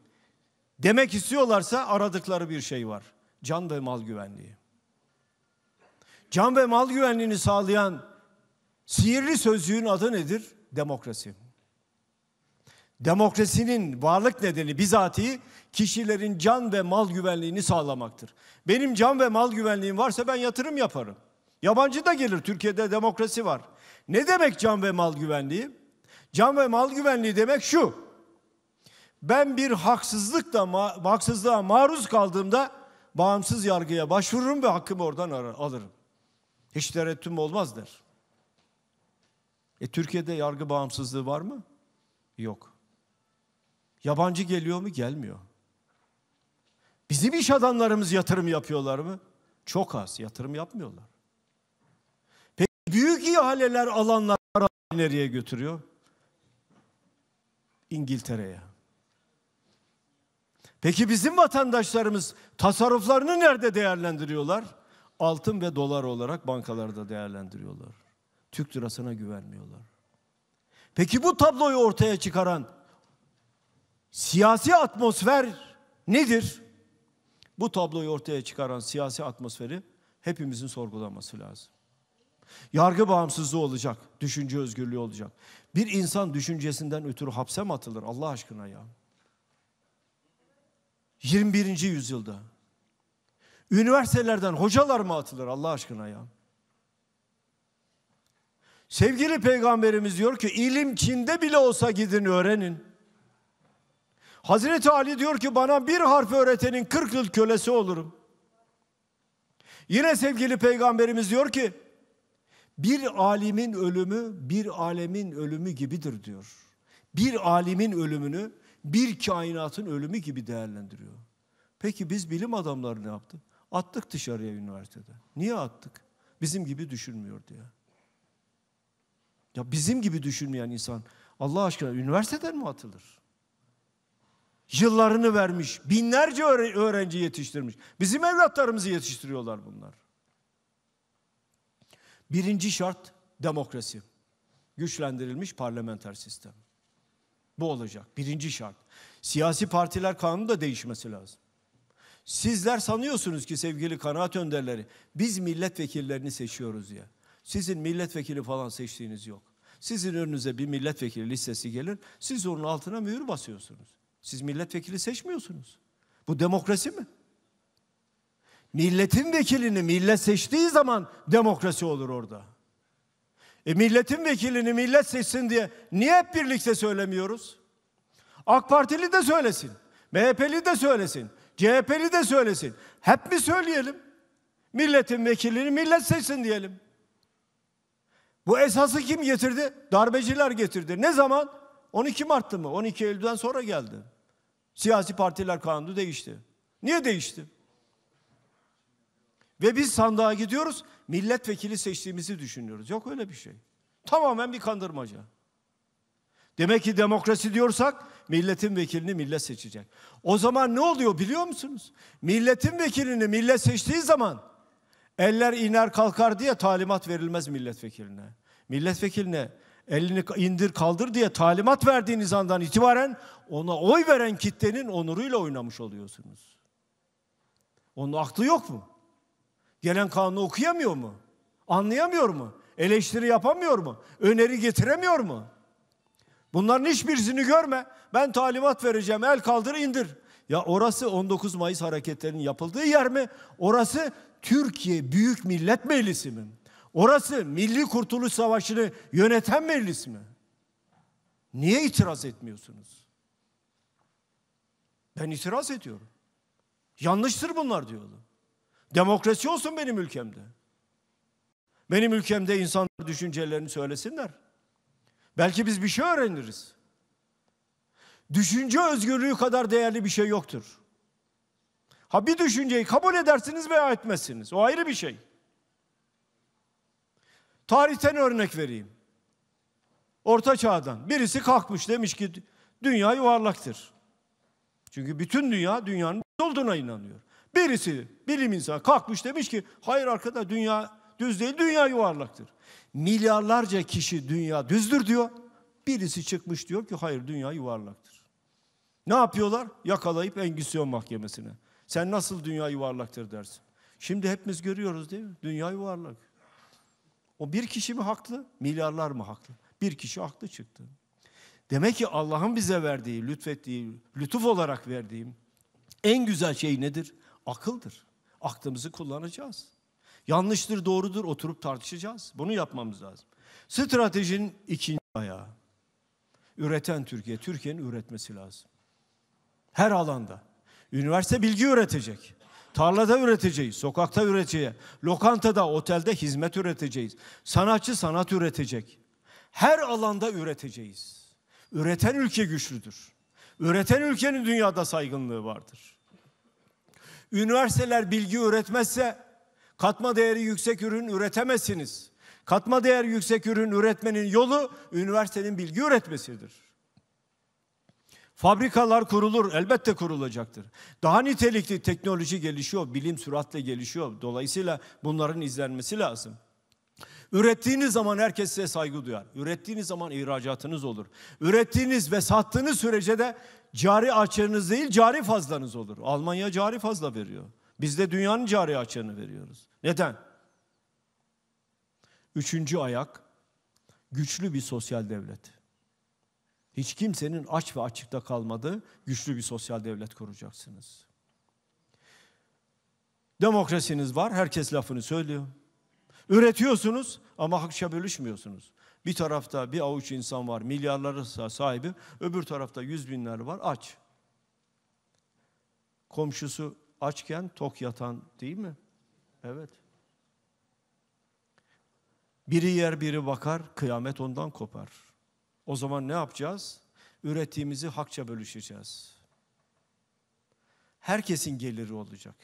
Speaker 9: Demek istiyorlarsa aradıkları bir şey var. Can ve mal güvenliği. Can ve mal güvenliğini sağlayan sihirli sözcüğün adı nedir? Demokrasi. Demokrasinin varlık nedeni bizatihi kişilerin can ve mal güvenliğini sağlamaktır. Benim can ve mal güvenliğim varsa ben yatırım yaparım. Yabancı da gelir. Türkiye'de demokrasi var. Ne demek can ve mal güvenliği? Can ve mal güvenliği demek şu ben bir haksızlıkla ma haksızlığa maruz kaldığımda bağımsız yargıya başvururum ve hakkımı oradan alırım. Hiç tereddüm olmaz der. E Türkiye'de yargı bağımsızlığı var mı? Yok. Yabancı geliyor mu? Gelmiyor. Bizim iş adamlarımız yatırım yapıyorlar mı? Çok az yatırım yapmıyorlar. Peki büyük ihaleler alanlar nereye götürüyor? İngiltere'ye. Peki bizim vatandaşlarımız tasarruflarını nerede değerlendiriyorlar? Altın ve dolar olarak bankalarda değerlendiriyorlar. Türk lirasına güvenmiyorlar. Peki bu tabloyu ortaya çıkaran siyasi atmosfer nedir? Bu tabloyu ortaya çıkaran siyasi atmosferi hepimizin sorgulaması lazım. Yargı bağımsızlığı olacak, düşünce özgürlüğü olacak. Bir insan düşüncesinden ötürü hapse mi atılır Allah aşkına ya? 21. yüzyılda. Üniversitelerden hocalar mı atılır Allah aşkına ya? Sevgili peygamberimiz diyor ki ilim Çin'de bile olsa gidin öğrenin. Hazreti Ali diyor ki bana bir harf öğretenin 40 yıl kölesi olurum. Yine sevgili peygamberimiz diyor ki bir alimin ölümü bir alemin ölümü gibidir diyor. Bir alimin ölümünü bir kainatın ölümü gibi değerlendiriyor. Peki biz bilim adamları ne yaptı? Attık dışarıya üniversitede. Niye attık? Bizim gibi düşünmüyor diye. Ya bizim gibi düşünmeyen insan Allah aşkına üniversiteden mi atılır? Yıllarını vermiş, binlerce öğrenci yetiştirmiş. Bizim evlatlarımızı yetiştiriyorlar bunlar. Birinci şart demokrasi. Güçlendirilmiş parlamenter sistem. Bu olacak. Birinci şart. Siyasi partiler kanunu da değişmesi lazım. Sizler sanıyorsunuz ki sevgili kanaat önderleri biz milletvekillerini seçiyoruz ya. Sizin milletvekili falan seçtiğiniz yok. Sizin önünüze bir milletvekili listesi gelir. Siz onun altına mühür basıyorsunuz. Siz milletvekili seçmiyorsunuz. Bu demokrasi mi? Milletin vekilini millet seçtiği zaman demokrasi olur orada. E milletin vekilini millet seçsin diye niye hep birlikte söylemiyoruz? AK Partili de söylesin, MHP'li de söylesin, CHP'li de söylesin. Hep mi söyleyelim? Milletin vekilini millet seçsin diyelim. Bu esası kim getirdi? Darbeciler getirdi. Ne zaman? 12 Mart'ta mı? 12 Eylül'den sonra geldi. Siyasi partiler kanunu değişti. Niye değişti? Ve biz sandığa gidiyoruz, milletvekili seçtiğimizi düşünüyoruz. Yok öyle bir şey. Tamamen bir kandırmaca. Demek ki demokrasi diyorsak milletin vekilini millet seçecek. O zaman ne oluyor biliyor musunuz? Milletin vekilini millet seçtiği zaman eller iner kalkar diye talimat verilmez milletvekiline. Milletvekiline elini indir kaldır diye talimat verdiğiniz andan itibaren ona oy veren kitlenin onuruyla oynamış oluyorsunuz. Onun aklı yok mu? Gelen kanunu okuyamıyor mu? Anlayamıyor mu? Eleştiri yapamıyor mu? Öneri getiremiyor mu? Bunların hiçbirisini görme. Ben talimat vereceğim. El kaldır indir. Ya orası 19 Mayıs hareketlerinin yapıldığı yer mi? Orası Türkiye Büyük Millet Meclisi mi? Orası Milli Kurtuluş Savaşı'nı yöneten meclis mi? Niye itiraz etmiyorsunuz? Ben itiraz ediyorum. Yanlıştır bunlar diyordu. Demokrasi olsun benim ülkemde. Benim ülkemde insanlar düşüncelerini söylesinler. Belki biz bir şey öğreniriz. Düşünce özgürlüğü kadar değerli bir şey yoktur. Ha bir düşünceyi kabul edersiniz veya etmezsiniz. O ayrı bir şey. Tarihten örnek vereyim. Orta çağdan. Birisi kalkmış demiş ki dünya yuvarlaktır. Çünkü bütün dünya dünyanın olduğuna inanıyor. Birisi bilim insanı kalkmış demiş ki hayır arkadaş dünya düz değil dünya yuvarlaktır. Milyarlarca kişi dünya düzdür diyor. Birisi çıkmış diyor ki hayır dünya yuvarlaktır. Ne yapıyorlar? Yakalayıp Engizisyon mahkemesine. Sen nasıl dünya yuvarlaktır dersin. Şimdi hepimiz görüyoruz değil mi? Dünya yuvarlak. O bir kişi mi haklı? Milyarlar mı haklı? Bir kişi haklı çıktı. Demek ki Allah'ın bize verdiği, lütfettiği, lütuf olarak verdiği en güzel şey nedir? Akıldır. Aklımızı kullanacağız. Yanlıştır, doğrudur oturup tartışacağız. Bunu yapmamız lazım. Stratejinin ikinci ayağı. Üreten Türkiye. Türkiye'nin üretmesi lazım. Her alanda. Üniversite bilgi üretecek. Tarlada üreteceğiz, sokakta üreteceğiz, lokantada, otelde hizmet üreteceğiz. Sanatçı sanat üretecek. Her alanda üreteceğiz. Üreten ülke güçlüdür. Üreten ülkenin dünyada saygınlığı vardır. Üniversiteler bilgi üretmezse katma değeri yüksek ürün üretemezsiniz. Katma değer yüksek ürün üretmenin yolu üniversitenin bilgi üretmesidir. Fabrikalar kurulur, elbette kurulacaktır. Daha nitelikli teknoloji gelişiyor, bilim süratle gelişiyor. Dolayısıyla bunların izlenmesi lazım. Ürettiğiniz zaman herkes size saygı duyar. Ürettiğiniz zaman ihracatınız olur. Ürettiğiniz ve sattığınız sürece de cari açığınız değil cari fazlanız olur. Almanya cari fazla veriyor. Biz de dünyanın cari açığını veriyoruz. Neden? Üçüncü ayak güçlü bir sosyal devlet. Hiç kimsenin aç ve açıkta kalmadığı güçlü bir sosyal devlet kuracaksınız. Demokrasiniz var, herkes lafını söylüyor. Üretiyorsunuz ama hakça bölüşmüyorsunuz. Bir tarafta bir avuç insan var, milyarları sahibi. Öbür tarafta yüz binler var, aç. Komşusu açken tok yatan değil mi? Evet. Biri yer biri bakar, kıyamet ondan kopar. O zaman ne yapacağız? Ürettiğimizi hakça bölüşeceğiz. Herkesin geliri olacak.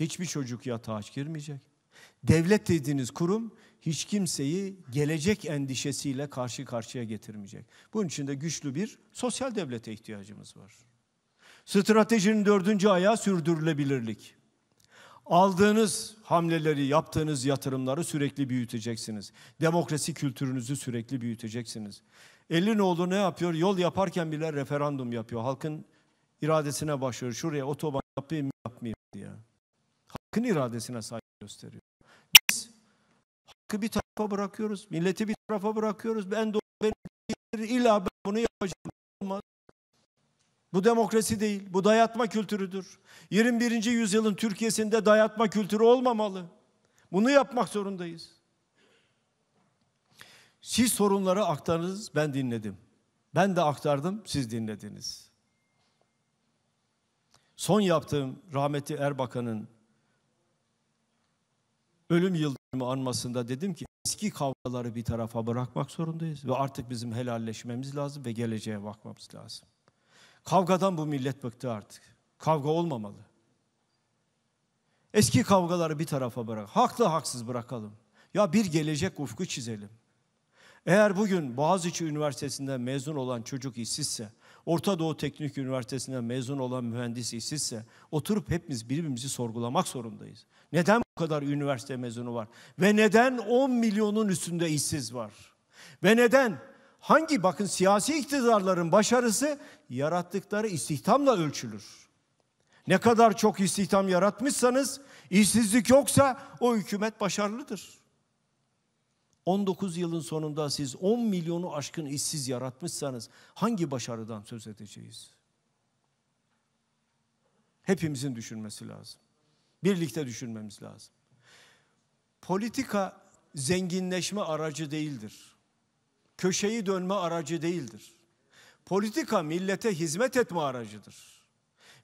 Speaker 9: Hiçbir çocuk yatağa aç girmeyecek. Devlet dediğiniz kurum hiç kimseyi gelecek endişesiyle karşı karşıya getirmeyecek. Bunun için de güçlü bir sosyal devlete ihtiyacımız var. Stratejinin dördüncü ayağı sürdürülebilirlik. Aldığınız hamleleri, yaptığınız yatırımları sürekli büyüteceksiniz. Demokrasi kültürünüzü sürekli büyüteceksiniz. Elinoğlu ne yapıyor? Yol yaparken bile referandum yapıyor. Halkın iradesine başlıyor. Şuraya otoban yapayım mı yapmayayım diye. Halkın iradesine saygı gösteriyor. Hakkı bir tarafa bırakıyoruz. Milleti bir tarafa bırakıyoruz. Ben doğru ben illa ben bunu yapacağım. Olmaz. Bu demokrasi değil. Bu dayatma kültürüdür. 21. yüzyılın Türkiye'sinde dayatma kültürü olmamalı. Bunu yapmak zorundayız. Siz sorunları aktarınız, ben dinledim. Ben de aktardım, siz dinlediniz. Son yaptığım rahmetli Erbakan'ın ölüm yıldönümü anmasında dedim ki eski kavgaları bir tarafa bırakmak zorundayız ve artık bizim helalleşmemiz lazım ve geleceğe bakmamız lazım. Kavgadan bu millet bıktı artık. Kavga olmamalı. Eski kavgaları bir tarafa bırak. Haklı haksız bırakalım. Ya bir gelecek ufku çizelim. Eğer bugün Boğaziçi Üniversitesi'nden mezun olan çocuk işsizse, Orta Doğu Teknik Üniversitesi'nden mezun olan mühendis işsizse, oturup hepimiz birbirimizi sorgulamak zorundayız. Neden kadar üniversite mezunu var. Ve neden 10 milyonun üstünde işsiz var? Ve neden? Hangi bakın siyasi iktidarların başarısı yarattıkları istihdamla ölçülür. Ne kadar çok istihdam yaratmışsanız işsizlik yoksa o hükümet başarılıdır. 19 yılın sonunda siz 10 milyonu aşkın işsiz yaratmışsanız hangi başarıdan söz edeceğiz? Hepimizin düşünmesi lazım. Birlikte düşünmemiz lazım. Politika zenginleşme aracı değildir. Köşeyi dönme aracı değildir. Politika millete hizmet etme aracıdır.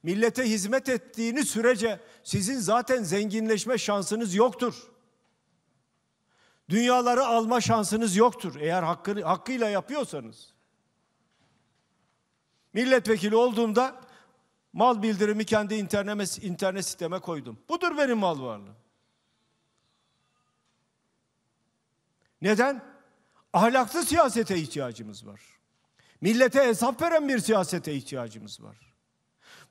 Speaker 9: Millete hizmet ettiğini sürece sizin zaten zenginleşme şansınız yoktur. Dünyaları alma şansınız yoktur eğer hakkı, hakkıyla yapıyorsanız. Milletvekili olduğumda Mal bildirimi kendi internet, internet sisteme koydum. Budur benim mal varlığım. Neden? Ahlaklı siyasete ihtiyacımız var. Millete hesap veren bir siyasete ihtiyacımız var.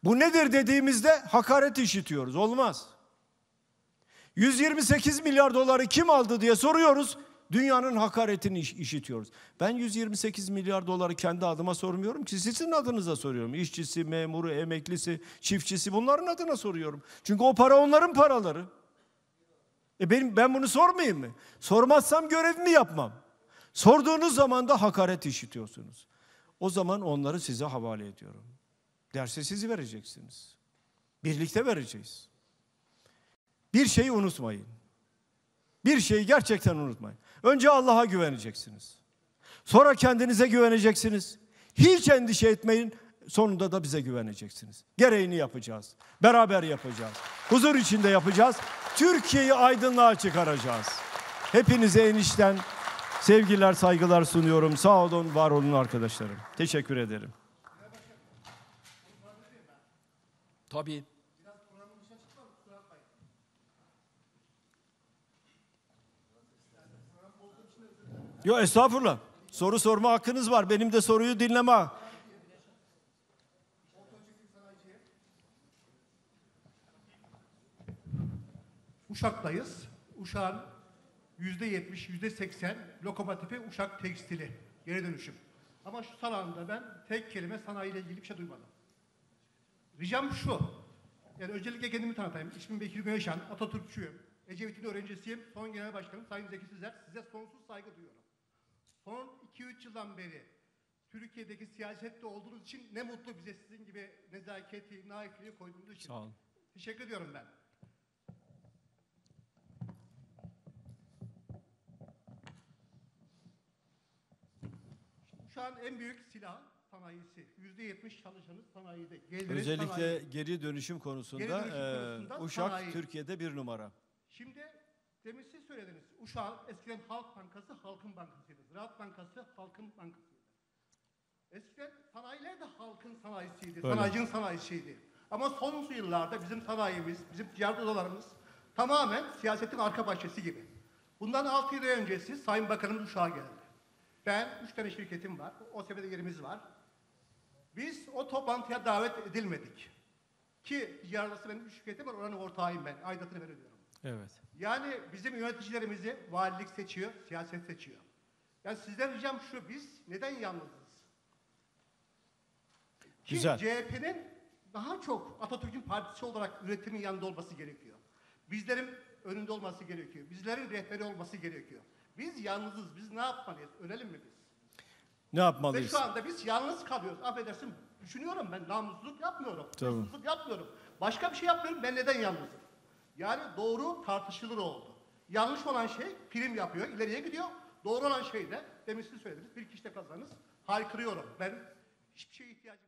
Speaker 9: Bu nedir dediğimizde hakaret işitiyoruz. Olmaz. 128 milyar doları kim aldı diye soruyoruz dünyanın hakaretini işitiyoruz. Ben 128 milyar doları kendi adıma sormuyorum ki sizin adınıza soruyorum. İşçisi, memuru, emeklisi, çiftçisi bunların adına soruyorum. Çünkü o para onların paraları. E benim, ben bunu sormayayım mı? Sormazsam görevimi yapmam. Sorduğunuz zaman da hakaret işitiyorsunuz. O zaman onları size havale ediyorum. Derse sizi vereceksiniz. Birlikte vereceğiz. Bir şeyi unutmayın. Bir şeyi gerçekten unutmayın. Önce Allah'a güveneceksiniz. Sonra kendinize güveneceksiniz. Hiç endişe etmeyin. Sonunda da bize güveneceksiniz. Gereğini yapacağız. Beraber yapacağız. Huzur içinde yapacağız. Türkiye'yi aydınlığa çıkaracağız. Hepinize enişten sevgiler, saygılar sunuyorum. Sağ olun, var olun arkadaşlarım. Teşekkür ederim. Tabii. Yo estağfurullah. Soru sorma hakkınız var. Benim de soruyu dinleme.
Speaker 10: Uşak'tayız. Uşak'ın yüzde yetmiş, yüzde seksen lokomotifi Uşak tekstili. Geri dönüşüm. Ama şu salonda ben tek kelime sanayiyle ilgili bir şey duymadım. Ricam şu. Yani öncelikle kendimi tanıtayım. İsmim Bekir Güneşan, Atatürkçüyüm. Ecevit'in öğrencisiyim. Son Genel Başkanım Sayın Zeki Sizler. Size sonsuz saygı duyuyorum. Son 2-3 yıldan beri Türkiye'deki siyasette olduğunuz için ne mutlu bize sizin gibi
Speaker 1: nezaketi,
Speaker 10: naifliği koyduğunuz için. Sağ olun. Teşekkür ediyorum ben. Şu an en büyük silah sanayisi. Yüzde yetmiş çalışanı sanayide. Geliri Özellikle sanayi. geri dönüşüm konusunda, geri dönüşüm konusunda e, Uşak sanayi.
Speaker 9: Türkiye'de bir numara.
Speaker 10: Şimdi Demin siz söylediniz. Uşağı eskiden Halk Bankası Halkın Bankası'ydı. Ziraat Bankası Halkın Bankası'ydı. Eskiden sanayiler de halkın sanayisiydi. Öyle. Sanayicinin sanayisiydi. Ama son yıllarda bizim sanayimiz, bizim ticaret odalarımız tamamen siyasetin arka bahçesi gibi. Bundan 6 yıl öncesi Sayın Bakanımız Uşağı geldi. Ben 3 tane şirketim var. O sebeple yerimiz var. Biz o toplantıya davet edilmedik. Ki yarısı benim üç şirketim var. Oranın ortağıyım ben. Aidatını veriyorum. Evet. Yani bizim yöneticilerimizi valilik seçiyor, siyaset seçiyor. Yani sizden ricam şu, biz neden yalnızız? Ki CHP'nin daha çok Atatürk'ün partisi olarak üretimin yanında olması gerekiyor. Bizlerin önünde olması gerekiyor. Bizlerin rehberi olması gerekiyor. Biz yalnızız. Biz ne yapmalıyız? Ölelim mi biz?
Speaker 9: Ne yapmalıyız? Ve şu
Speaker 10: anda biz yalnız kalıyoruz. Affedersin düşünüyorum ben namussuzluk yapmıyorum. Tamam. Namussuzluk yapmıyorum. Başka bir şey yapmıyorum. Ben neden yalnızım? Yani doğru tartışılır oldu. Yanlış olan şey prim yapıyor, ileriye gidiyor. Doğru olan şey de demin siz söylediniz, bir kişide kazanız haykırıyorum. Ben hiçbir şeye ihtiyacım